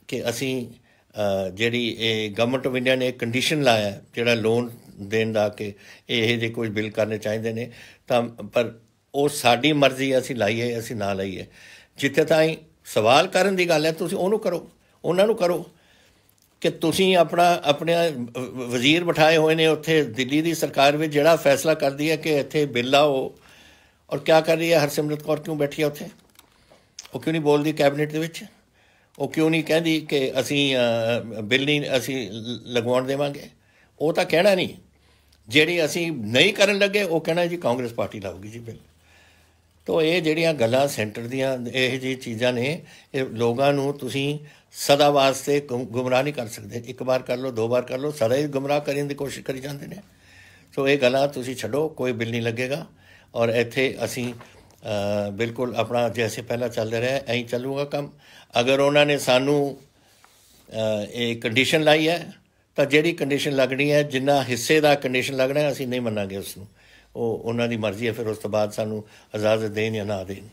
ਕਿ ਅਸੀਂ ਜਿਹੜੀ ਇਹ ਗਵਰਨਮੈਂਟ ਆਫ ਇੰਡੀਆ ਨੇ ਇੱਕ ਕੰਡੀਸ਼ਨ ਲਾਇਆ ਜਿਹੜਾ ਲੋਨ ਦੇਣ ਦਾ ਕਿ ਇਹ ਜੇ ਕੋਈ ਬਿੱਲ ਕਰਨੇ ਚਾਹੀਦੇ ਨੇ ਤਾਂ ਪਰ ਉਹ ਸਾਡੀ ਮਰਜ਼ੀ ਅਸੀਂ ਲਾਈਏ ਅਸੀਂ ਨਾ ਲਾਈਏ ਜਿੱਥੇ ਤਾਈਂ ਸਵਾਲ ਕਰਨ ਦੀ ਗੱਲ ਹੈ ਤੁਸੀਂ ਉਹਨੂੰ ਕਰੋ ਉਹਨਾਂ ਨੂੰ ਕਰੋ ਕਿ ਤੁਸੀਂ ਆਪਣਾ ਆਪਣੇ ਵਜ਼ੀਰ ਬਿਠਾਏ ਹੋਏ ਨੇ ਉੱਥੇ ਦਿੱਲੀ ਦੀ ਸਰਕਾਰ ਵਿੱਚ ਜਿਹੜਾ ਫੈਸਲਾ ਕਰਦੀ ਹੈ ਕਿ ਇੱਥੇ ਬਿੱਲ ਹੋ ਔਰ ਕੀ ਕਰ ਰਹੀ ਹੈ ਹਰਸਿਮਰਤ ਕੌਰ ਕਿਉਂ ਬੈਠੀ ਹੈ ਉੱਥੇ ਉਹ ਕਿਉਂ ਨਹੀਂ ਬੋਲਦੀ ਕੈਬਨਿਟ ਦੇ ਵਿੱਚ ਉਹ ਕਿਉਂ ਨਹੀਂ ਕਹਿੰਦੀ ਕਿ ਅਸੀਂ ਬਿੱਲ ਨਹੀਂ ਅਸੀਂ ਲਗਵਾਉਣ ਦੇਵਾਂਗੇ ਉਹ ਤਾਂ ਕਹਿਣਾ ਨਹੀਂ ਜਿਹੜੀ ਅਸੀਂ ਨਹੀਂ ਕਰਨ ਲੱਗੇ ਉਹ ਕਹਿਣਾ ਜੀ ਕਾਂਗਰਸ ਪਾਰਟੀ ਲਾਉਗੀ ਜੀ ਬਿੱਲ ਤੋਂ ਇਹ ਜਿਹੜੀਆਂ ਗੱਲਾਂ ਸੈਂਟਰ ਦੀਆਂ ਇਹ ਜੀ ਚੀਜ਼ਾਂ ਨੇ ਇਹ ਲੋਕਾਂ ਨੂੰ ਤੁਸੀਂ ਸਦਾ ਵਾਸਤੇ ਗੁੰਮਰਾਹ ਨਹੀਂ ਕਰ ਸਕਦੇ ਇੱਕ ਵਾਰ ਕਰ ਲਓ ਦੋ ਵਾਰ ਕਰ ਲਓ ਸਦਾ ਹੀ ਗੁੰਮਰਾਹ ਕਰਨ ਦੀ ਕੋਸ਼ਿਸ਼ ਕਰੀ ਜਾਂਦੇ ਨੇ ਸੋ ਇਹ ਗੱਲਾਂ ਤੁਸੀਂ ਛੱਡੋ ਕੋਈ ਬਿੱਲ ਨਹੀਂ ਲੱਗੇਗਾ ਔਰ ਇੱਥੇ ਅਸੀਂ ਬਿਲਕੁਲ ਆਪਣਾ ਜਿਵੇਂ ਪਹਿਲਾਂ ਚੱਲਦੇ ਰਿਹਾ ਐਂ ਚੱਲੂਗਾ ਕੰਮ ਅਗਰ ਉਹਨਾਂ ਨੇ ਸਾਨੂੰ ਇਹ ਕੰਡੀਸ਼ਨ ਲਾਈ ਹੈ ਤਾਂ ਜਿਹੜੀ ਕੰਡੀਸ਼ਨ ਲੱਗਣੀ ਹੈ ਜਿੰਨਾ ਹਿੱਸੇ ਦਾ ਕੰਡੀਸ਼ਨ ਲੱਗਣਾ ਅਸੀਂ ਨਹੀਂ ਮੰਨਾਂਗੇ ਉਸ ਨੂੰ ਉਹ ਉਹਨਾਂ ਦੀ ਮਰਜ਼ੀ ਹੈ ਫਿਰ ਉਸ ਤੋਂ ਬਾਅਦ ਸਾਨੂੰ ਇਜਾਜ਼ਤ ਦੇਣ ਜਾਂ ਨਾ ਦੇਣ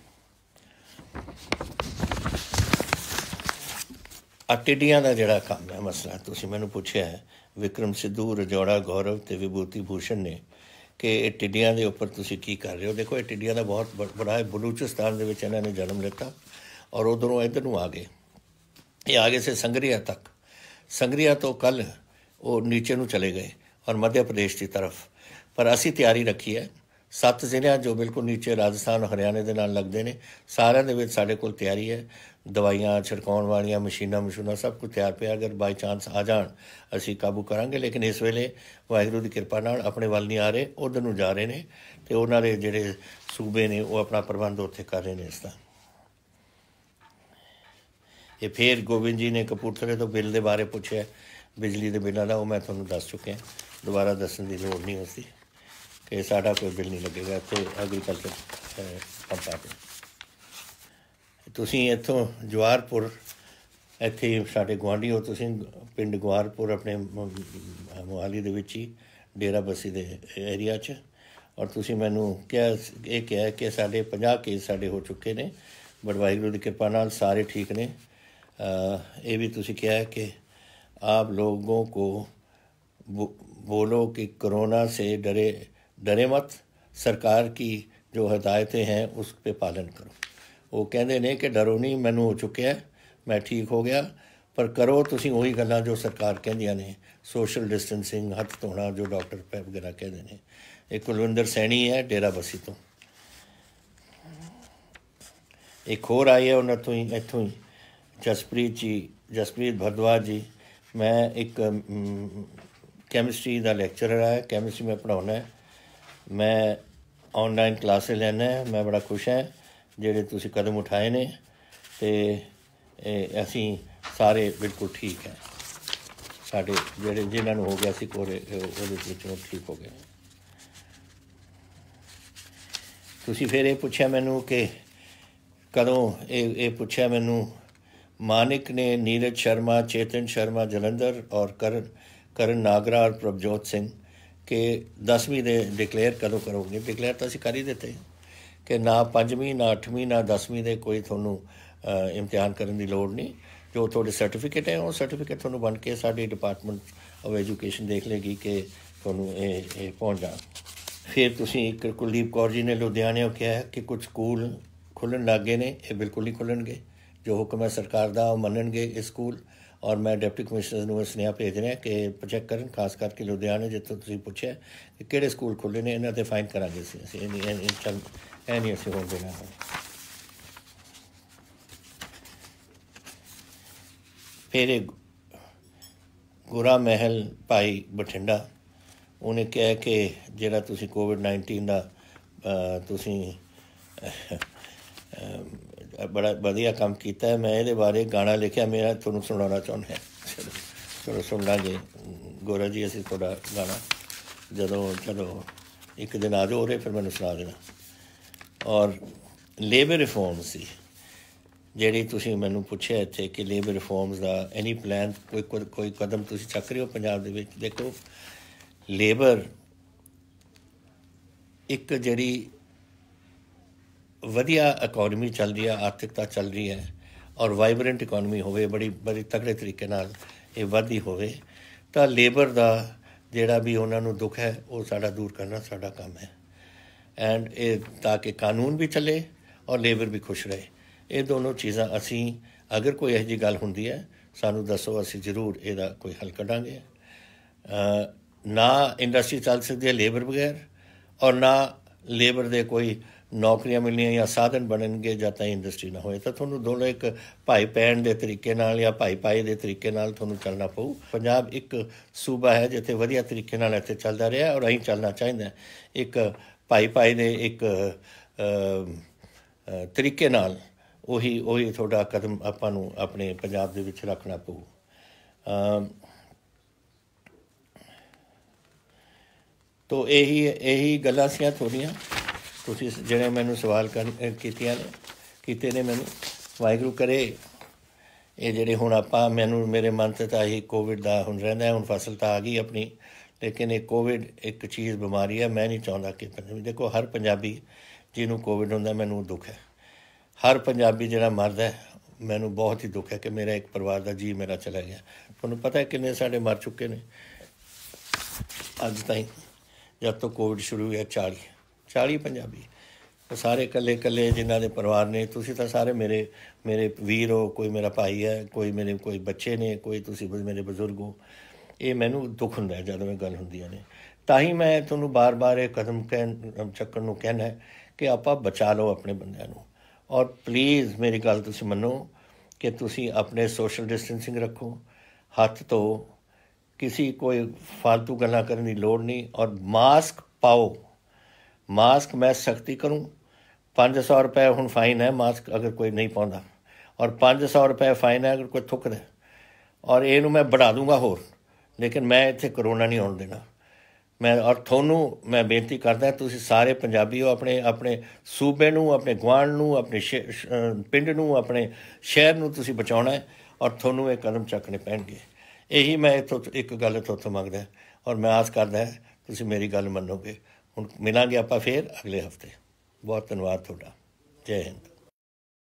ਅਟਿਡੀਆਂ ਦਾ ਜਿਹੜਾ ਕੰਮ ਹੈ ਮਸਲਾ ਤੁਸੀਂ ਮੈਨੂੰ ਪੁੱਛਿਆ ਹੈ ਵਿਕਰਮ ਸਿੱਧੂ ਰਜੋੜਾ ਗੌਰਵ ਤੇ ਵਿਭੂਤੀ ਭੂਸ਼ਣ ਨੇ ਕਿ ਇਹ ਟਿੱਡੀਆਂ ਦੇ ਉੱਪਰ ਤੁਸੀਂ ਕੀ ਕਰ ਰਹੇ ਹੋ ਦੇਖੋ ਇਹ ਟਿੱਡੀਆਂ ਦਾ ਬਹੁਤ ਬੜਾ ਹੈ ਬਲੂਚਿਸਤਾਨ ਦੇ ਵਿੱਚ ਇਹਨਾਂ ਨੇ ਜਨਮ ਲਿੱਤਾ ਔਰ ਉਧਰੋਂ ਇੱਧਰ ਨੂੰ ਆ ਗਏ ਇਹ ਆਗੇ ਸੇ ਸੰਗਰੀਆ ਤੱਕ ਸੰਗਰੀਆ ਤੋਂ ਕੱਲ ਉਹ ਨੀਚੇ ਨੂੰ ਚਲੇ ਗਏ ਔਰ ਮੱਧ ਪ੍ਰਦੇਸ਼ ਦੀ ਤਰਫ ਪਰ ਅਸੀਂ ਤਿਆਰੀ ਰੱਖੀ ਹੈ ਸੱਤ ਜ਼ਿਲ੍ਹਿਆਂ ਜੋ ਬਿਲਕੁਲ ਨੀਚੇ ਰਾਜਸਥਾਨ ਹਰਿਆਣੇ ਦੇ ਨਾਲ ਲੱਗਦੇ ਨੇ ਸਾਰਿਆਂ ਦੇ ਵਿੱਚ ਸਾਡੇ ਕੋਲ ਤਿਆਰੀ ਹੈ ਦਵਾਈਆਂ ਛਿੜਕਾਉਣ ਵਾਲੀਆਂ ਮਸ਼ੀਨਾਂ ਮਸ਼ੂਨਾ ਸਭ ਕੁਝ ਤਿਆਰ ਪਿਆ ਅਗਰ ਬਾਈ ਚਾਂਸ ਆ ਜਾਣ ਅਸੀਂ ਕਾਬੂ ਕਰਾਂਗੇ ਲੇਕਿਨ ਇਸ ਵੇਲੇ ਵਾਹਿਗੁਰੂ ਦੀ ਕਿਰਪਾ ਨਾਲ ਆਪਣੇ ਵੱਲ ਨਹੀਂ ਆ ਰਹੇ ਉਧਰ ਨੂੰ ਜਾ ਰਹੇ ਨੇ ਤੇ ਉਹਨਾਂ ਦੇ ਜਿਹੜੇ ਸੂਬੇ ਨੇ ਉਹ ਆਪਣਾ ਪ੍ਰਬੰਧ ਉੱਥੇ ਕਰ ਰਹੇ ਨੇ ਇਸ ਦਾ ਇਹ ਫੇਰ ਗੋਬਿੰਦ ਜੀ ਨੇ ਕਪੂਰਥਲੇ ਤੋਂ ਬਿੱਲ ਦੇ ਬਾਰੇ ਪੁੱਛਿਆ ਬਿਜਲੀ ਦੇ ਬਿੱਲਾਂ ਦਾ ਉਹ ਮੈਂ ਤੁਹਾਨੂੰ ਦੱਸ ਚੁੱਕਿਆ ਦੁਬਾਰਾ ਦੱਸਣ ਦੀ ਲੋੜ ਨਹੀਂ ਹੁੰਦੀ ਕਿ ਸਾਡਾ ਕੋਈ ਬਿੱਲ ਨਹੀਂ ਲੱਗੇਗਾ ਇੱਥੇ ਐਗਰੀਕਲਚਰ ਪੰਪਾਂ ਤੇ ਤੁਸੀਂ ਇੱਥੋਂ ਜਵਾਰਪੁਰ ਇੱਥੇ ਸਾਡੇ ਗਵਾਂਢੀ ਹੋ ਤੁਸੀਂ ਪਿੰਡ ਗਵਾਰਪੁਰ ਆਪਣੇ ਮੁਹਾਲੀ ਦੇ ਵਿੱਚ ਹੀ ਡੇਰਾ ਬਸੀ ਦੇ ਏਰੀਆ 'ਚ ਔਰ ਤੁਸੀਂ ਮੈਨੂੰ ਕਿਹਾ ਇਹ ਕਿਹਾ ਕਿ ਸਾਡੇ 50 ਕੇਸ ਸਾਡੇ ਹੋ ਚੁੱਕੇ ਨੇ ਬਟ ਵਾਹਿਗੁਰੂ ਦੀ ਕਿਰਪਾ ਨਾਲ ਸਾਰੇ ਠੀਕ ਨੇ ਇਹ ਵੀ ਤੁਸੀਂ ਕਿਹਾ ਕਿ ਆਪ ਲੋਗੋਂ ਕੋ ਬੋਲੋ ਕਿ ਕਰੋਨਾ ਸੇ ਡਰੇ ਡਰੇ ਮਤ ਸਰਕਾਰ ਕੀ ਜੋ ਹਦਾਇਤੇ ਹੈ ਉਸ ਤੇ ਪਾਲਨ ਕਰੋ ਉਹ ਕਹਿੰਦੇ ਨੇ ਕਿ ਡਰੋ ਨਹੀਂ ਮੈਨੂੰ ਹੋ ਚੁੱਕਿਆ ਮੈਂ ਠੀਕ ਹੋ ਗਿਆ ਪਰ ਕਰੋ ਤੁਸੀਂ ਉਹੀ ਗੱਲਾਂ ਜੋ ਸਰਕਾਰ ਕਹਿੰਦੀਆਂ ਨੇ ਸੋਸ਼ਲ ਡਿਸਟੈਂਸਿੰਗ ਹੱਥ ਧੋਣਾ ਜੋ ਡਾਕਟਰ ਪੈਪ ਵਗੈਰਾ ਕਹਿੰਦੇ ਨੇ ਇਹ ਕੁਲਵਿੰਦਰ ਸੈਣੀ ਹੈ ਡੇਰਾ ਬਸੀ ਤੋਂ ਇੱਕ ਹੋਰ ਆਈ ਹੈ ਉਹਨਾਂ ਤੋਂ ਹੀ ਇੱਥੋਂ ਹੀ ਜਸਪ੍ਰੀਤ ਜੀ ਜਸਪ੍ਰੀਤ ਭਦਵਾ ਜੀ ਮੈਂ ਇੱਕ ਕੈਮਿਸਟਰੀ ਦਾ ਲੈਕਚਰਰ ਆ ਕੈਮਿਸਟਰੀ ਮੈਂ ਪੜਾਉਣਾ ਹੈ ਮੈਂ ਆਨਲਾਈਨ ਕਲਾਸੇ ਲੈਣਾ ਹੈ ਮੈਂ ਬੜਾ ਖੁਸ਼ ਹਾਂ ਜਿਹੜੇ ਤੁਸੀਂ ਕਦਮ ਉਠਾਏ ਨੇ ਤੇ ਅਸੀਂ ਸਾਰੇ ਬਿਲਕੁਲ ਠੀਕ ਹੈ ਸਾਡੇ ਜਿਹੜੇ ਜਿਨ੍ਹਾਂ ਨੂੰ ਹੋ ਗਿਆ ਸੀ ਕੋਰੇ ਉਹਦੇ ਵਿੱਚੋਂ ਠੀਕ ਹੋ ਗਏ ਤੁਸੀਂ ਫਿਰ ਇਹ ਪੁੱਛਿਆ ਮੈਨੂੰ ਕਿ ਕਦੋਂ ਇਹ ਇਹ ਪੁੱਛਿਆ ਮੈਨੂੰ ਮਾਨਿਕ ਨੇ ਨੀਰਜ ਸ਼ਰਮਾ ਚੇਤਨ ਸ਼ਰਮਾ ਜਲੰਧਰ ਔਰ ਕਰਨ ਕਰਨ ਨਾਗਰਾ ਔਰ ਪ੍ਰਭਜੋਤ ਸਿੰਘ ਕਿ 10ਵੀਂ ਦੇ ਡਿਕਲੇਅਰ ਕਦੋਂ ਕਰੋਗੇ ਡਿਕਲੇਅਰ ਤਾਂ ਅਸੀਂ ਕਰ ਹੀ ਦਿੱਤੇ ਕਿ ਨਾ 5ਵੀਂ ਨਾ 8ਵੀਂ ਨਾ 10ਵੀਂ ਦੇ ਕੋਈ ਤੁਹਾਨੂੰ ਇਮਤਿਹਾਨ ਕਰਨ ਦੀ ਲੋੜ ਨਹੀਂ ਜੋ ਤੁਹਾਡੇ ਸਰਟੀਫਿਕੇਟ ਹੈ ਉਹ ਸਰਟੀਫਿਕੇਟ ਤੁਹਾਨੂੰ ਬਣ ਕੇ ਸਾਡੀ ਡਿਪਾਰਟਮੈਂਟ ਆਫ ਐਜੂਕੇਸ਼ਨ ਦੇਖ ਲੇਗੀ ਕਿ ਤੁਹਾਨੂੰ ਇਹ ਇਹ ਪਹੁੰਚਾ ਫਿਰ ਤੁਸੀਂ ਕੁਲਦੀਪ ਕੌਰ ਜੀ ਨੇ ਲੁਧਿਆਣੇ ਉਹ ਕਿਹਾ ਕਿ ਕੁਝ ਸਕੂਲ ਖੁੱਲਣ ਲੱਗੇ ਨੇ ਇਹ ਬਿਲਕੁਲ ਹੀ ਖੁੱਲਣਗੇ ਜੋ ਹੁਕਮ ਹੈ ਸਰਕਾਰ ਦਾ ਉਹ ਮੰਨਣਗੇ ਇਹ ਸਕੂਲ ਔਰ ਮੈਂ ਡਿਪਟੀ ਕਮਿਸ਼ਨਰ ਨੂੰ ਸੁਨੇਹਾ ਭੇਜ ਰਿਹਾ ਕਿ ਪ੍ਰੋਜੈਕਟ ਕਰਨ ਖਾਸ ਕਰਕੇ ਲੁਧਿਆਣੇ ਜਿੱਥੋਂ ਤੁਸੀਂ ਪੁੱਛਿਆ ਕਿ ਕਿਹੜੇ ਸਕੂਲ ਖੁੱਲੇ ਨੇ ਇਹਨਾਂ ਤੇ ਫਾਈਨ ਕਰਾਂਗੇ ਸੀ ਅਸੀਂ ਇਹ ਨਹੀਂ ਚੱਲ ਇਹ ਨਹੀਂ ਅਸੀਂ ਗਏ ਦੇਣਾ ਫਿਰ ਗੁਰਾ ਮਹਿਲ ਭਾਈ ਬਠਿੰਡਾ ਉਹਨੇ ਕਿਹਾ ਕਿ ਜਿਹੜਾ ਤੁਸੀਂ ਕੋਵਿਡ 19 ਦਾ ਤੁਸੀਂ ਬੜਾ ਵਧੀਆ ਕੰਮ ਕੀਤਾ ਮੈਂ ਇਹਦੇ ਬਾਰੇ ਗਾਣਾ ਲਿਖਿਆ ਮੇਰਾ ਤੁਹਾਨੂੰ ਸੁਣਾਉਣਾ ਚਾਹੁੰਦਾ ਚਲੋ ਚਲੋ ਸੁਣ ਲਾਂਗੇ ਗੋਰਾ ਜੀ ਅਸੀਂ ਤੁਹਾਡਾ ਗਾਣਾ ਜਦੋਂ ਚਲੋ ਇੱਕ ਦਿਨ ਆ ਜਾਓ ਰੇ ਫਿਰ ਮੈਨੂੰ ਸੁਣਾ ਦੇਣਾ ਔਰ ਲੇਬਰ ਰਿਫਾਰਮ ਸੀ ਜਿਹੜੀ ਤੁਸੀਂ ਮੈਨੂੰ ਪੁੱਛਿਆ ਇੱਥੇ ਕਿ ਲੇਬਰ ਰਿਫਾਰਮਸ ਦਾ ਐਨੀ ਪਲਾਨ ਕੋਈ ਕੋਈ ਕਦਮ ਤੁਸੀਂ ਚੱਕ ਰਹੇ ਹੋ ਪੰਜਾਬ ਦੇ ਵਿੱਚ ਦੇਖੋ ਲੇਬਰ ਇੱਕ ਜਿਹੜੀ ਵਧੀਆ ਇਕਨੋਮੀ ਚੱਲਦੀ ਆ ਆਰਥਿਕਤਾ ਚੱਲ ਰਹੀ ਹੈ ਔਰ ਵਾਈਬ੍ਰੈਂਟ ਇਕਨੋਮੀ ਹੋਵੇ ਬੜੀ ਬੜੀ ਤਕੜੇ ਤਰੀਕੇ ਨਾਲ ਇਹ ਵਧੀ ਹੋਵੇ ਤਾਂ ਲੇਬਰ ਦਾ ਜਿਹੜਾ ਵੀ ਉਹਨਾਂ ਨੂੰ ਦੁੱਖ ਹੈ ਉਹ ਸਾਡਾ ਦੂਰ ਕਰਨਾ ਸਾਡਾ ਕੰਮ ਹੈ ਐਂਡ ਇਹ ਤਾਂ ਕਿ ਕਾਨੂੰਨ ਵੀ ਚੱਲੇ ਔਰ ਲੇਬਰ ਵੀ ਖੁਸ਼ ਰਹੇ ਇਹ ਦੋਨੋਂ ਚੀਜ਼ਾਂ ਅਸੀਂ ਅਗਰ ਕੋਈ ਇਹ ਜੀ ਗੱਲ ਹੁੰਦੀ ਹੈ ਸਾਨੂੰ ਦੱਸੋ ਅਸੀਂ ਜ਼ਰੂਰ ਇਹਦਾ ਕੋਈ ਹੱਲ ਕੱਢਾਂਗੇ ਨਾ ਇੰਡਸਟਰੀ ਚੱਲ ਸਕਦੀ ਹੈ ਲੇਬਰ ਬਗੈਰ ਔਰ ਨਾ ਲੇਬਰ ਦੇ ਕੋਈ ਨੌਕਰੀਆਂ ਮਿਲਣੀਆਂ ਜਾਂ ਸਾਧਨ ਬਣਨਗੇ ਜਾਂ ਤਾਂ ਇੰਡਸਟਰੀ ਨਾ ਹੋਏ ਤਾਂ ਤੁਹਾਨੂੰ ਦੋਨੋਂ ਇੱਕ ਭਾਈ ਭੈਣ ਦੇ ਤਰੀਕੇ ਨਾਲ ਜਾਂ ਭਾਈ ਭਾਈ ਦੇ ਤਰੀਕੇ ਨਾਲ ਤੁਹਾਨੂੰ ਚੱਲਣਾ ਪਊ ਪੰਜਾਬ ਇੱਕ ਸੂਬਾ ਹੈ ਜਿੱਥੇ ਵਧੀਆ ਤਰੀਕੇ ਨਾਲ ਇੱਥੇ ਚੱਲਦਾ ਰਿਹਾ ਔਰ ਅਹੀਂ ਚੱਲਣਾ ਚਾਹੀਦਾ ਇੱਕ ਭਾਈ ਭਾਈ ਦੇ ਇੱਕ ਤਰੀਕੇ ਨਾਲ ਉਹੀ ਉਹੀ ਤੁਹਾਡਾ ਕਦਮ ਆਪਾਂ ਨੂੰ ਆਪਣੇ ਪੰਜਾਬ ਦੇ ਵਿੱਚ ਰੱਖਣਾ ਪਊ ਤੋ ਇਹੀ ਇਹੀ ਗੱਲਾਂ ਸੀਆਂ ਥੋੜੀਆਂ ਤੁਸੀਂ ਜਿਹੜੇ ਮੈਨੂੰ ਸਵਾਲ ਕੀਤੀਆਂ ਨੇ ਕੀਤੇ ਨੇ ਮੈਨੂੰ ਵਾਹਿਗੁਰੂ ਕਰੇ ਇਹ ਜਿਹੜੇ ਹੁਣ ਆਪਾਂ ਮੈਨੂੰ ਮੇਰੇ ਮਨ ਤੇ ਤਾਂ ਇਹ ਕੋਵਿਡ ਦਾ ਹੁਣ ਰਹਿੰਦਾ ਹੁਣ ਫਸਲ ਤਾਂ ਆ ਗਈ ਆਪਣੀ ਲੇਕਿਨ ਇਹ ਕੋਵਿਡ ਇੱਕ ਚੀਜ਼ ਬਿਮਾਰੀ ਹੈ ਮੈਂ ਨਹੀਂ ਚਾਹੁੰਦਾ ਕਿ ਦੇਖੋ ਹਰ ਪੰਜਾਬੀ ਜਿਹਨੂੰ ਕੋਵਿਡ ਹੁੰਦਾ ਮੈਨੂੰ ਦੁੱਖ ਹੈ ਹਰ ਪੰਜਾਬੀ ਜਿਹੜਾ ਮਰਦਾ ਹੈ ਮੈਨੂੰ ਬਹੁਤ ਹੀ ਦੁੱਖ ਹੈ ਕਿ ਮੇਰਾ ਇੱਕ ਪਰਿਵਾਰ ਦਾ ਜੀ ਮੇਰਾ ਚਲਾ ਗਿਆ ਤੁਹਾਨੂੰ ਪਤਾ ਹੈ ਕਿੰਨੇ ਸਾਡੇ ਮਰ ਚੁੱਕੇ ਨੇ ਅੱਜ ਤਾਈਂ ਜਦ ਤੋਂ ਕੋਵਿਡ ਸ਼ੁਰੂ ਹੋਇਆ 40 40 ਪੰਜਾਬੀ ਸਾਰੇ ਇਕੱਲੇ ਇਕੱਲੇ ਜਿਨ੍ਹਾਂ ਦੇ ਪਰਿਵਾਰ ਨੇ ਤੁਸੀਂ ਤਾਂ ਸਾਰੇ ਮੇਰੇ ਮੇਰੇ ਵੀਰ ਹੋ ਕੋਈ ਮੇਰਾ ਭਾਈ ਹੈ ਕੋਈ ਮੇਰੇ ਕੋਈ ਬੱਚੇ ਨੇ ਕੋਈ ਤੁਸੀਂ ਮੇਰੇ ਬਜ਼ੁਰਗ ਹੋ ਇਹ ਮੈਨੂੰ ਦੁੱਖ ਹੁੰਦਾ ਹੈ ਜਦੋਂ ਇਹ ਗੱਲ ਹੁੰਦੀਆਂ ਨੇ ਤਾਂ ਹੀ ਮੈਂ ਤੁਹਾਨੂੰ ਬਾਰ-ਬਾਰ ਇਹ ਕਦਮ ਕਹਿਣ ਚੱਕਣ ਨੂੰ ਕਹਿਣਾ ਹੈ ਕਿ ਆਪਾਂ ਬਚਾ ਲਓ ਆਪਣੇ ਬੰਦਿਆਂ ਨੂੰ ਔਰ ਪਲੀਜ਼ ਮੇਰੀ ਗੱਲ ਤੁਸੀਂ ਮੰਨੋ ਕਿ ਤੁਸੀਂ ਆਪਣੇ ਸੋਸ਼ਲ ਡਿਸਟੈਂਸਿੰਗ ਰੱਖੋ ਹੱਥ ਤੋਂ ਕਿਸੇ ਕੋਈ ਫालतू ਗੱਲਾਂ ਕਰਨ ਦੀ ਲੋੜ ਨਹੀਂ ਔਰ ਮਾਸਕ ਪਾਓ ਮਾਸਕ ਮੈਂ ਸਖਤੀ ਕਰੂੰ 500 ਰੁਪਏ ਹੁਣ ਫਾਈਨ ਹੈ ਮਾਸਕ ਅਗਰ ਕੋਈ ਨਹੀਂ ਪਾਉਂਦਾ ਔਰ 500 ਰੁਪਏ ਫਾਈਨ ਹੈ ਅਗਰ ਕੋਈ ਠੁਕਦਾ ਔਰ ਇਹ ਨੂੰ ਮੈਂ ਵਧਾ ਦੂੰਗਾ ਹੋਰ ਲੇਕਿਨ ਮੈਂ ਇੱਥੇ ਕਰੋਨਾ ਨਹੀਂ ਆਉਣ ਦੇਣਾ ਮੈਂ ਔਰ ਤੁਹਾਨੂੰ ਮੈਂ ਬੇਨਤੀ ਕਰਦਾ ਤੁਸੀਂ ਸਾਰੇ ਪੰਜਾਬੀਓ ਆਪਣੇ ਆਪਣੇ ਸੂਬੇ ਨੂੰ ਆਪਣੇ ਗਵਾਂਡ ਨੂੰ ਆਪਣੇ ਪਿੰਡ ਨੂੰ ਆਪਣੇ ਸ਼ਹਿਰ ਨੂੰ ਤੁਸੀਂ ਬਚਾਉਣਾ ਹੈ ਔਰ ਤੁਹਾਨੂੰ ਇਹ ਕਦਮ ਚੱਕਣੇ ਪੈਣਗੇ ਇਹੀ ਮੈਂ ਇੱਥੋਂ ਇੱਕ ਗੱਲ ਤੁਹਾਨੂੰ ਮੰਗਦਾ ਔਰ ਮੈਂ ਆਸ ਕਰਦਾ ਤੁਸੀਂ ਮੇਰੀ ਗੱਲ ਮੰਨੋਗੇ ਹੁਣ ਮਿਲਾਂਗੇ ਆਪਾਂ ਫੇਰ ਅਗਲੇ ਹਫਤੇ ਬਹੁਤ ਧੰਨਵਾਦ ਤੁਹਾਡਾ ਜੈ ਹਿੰਦ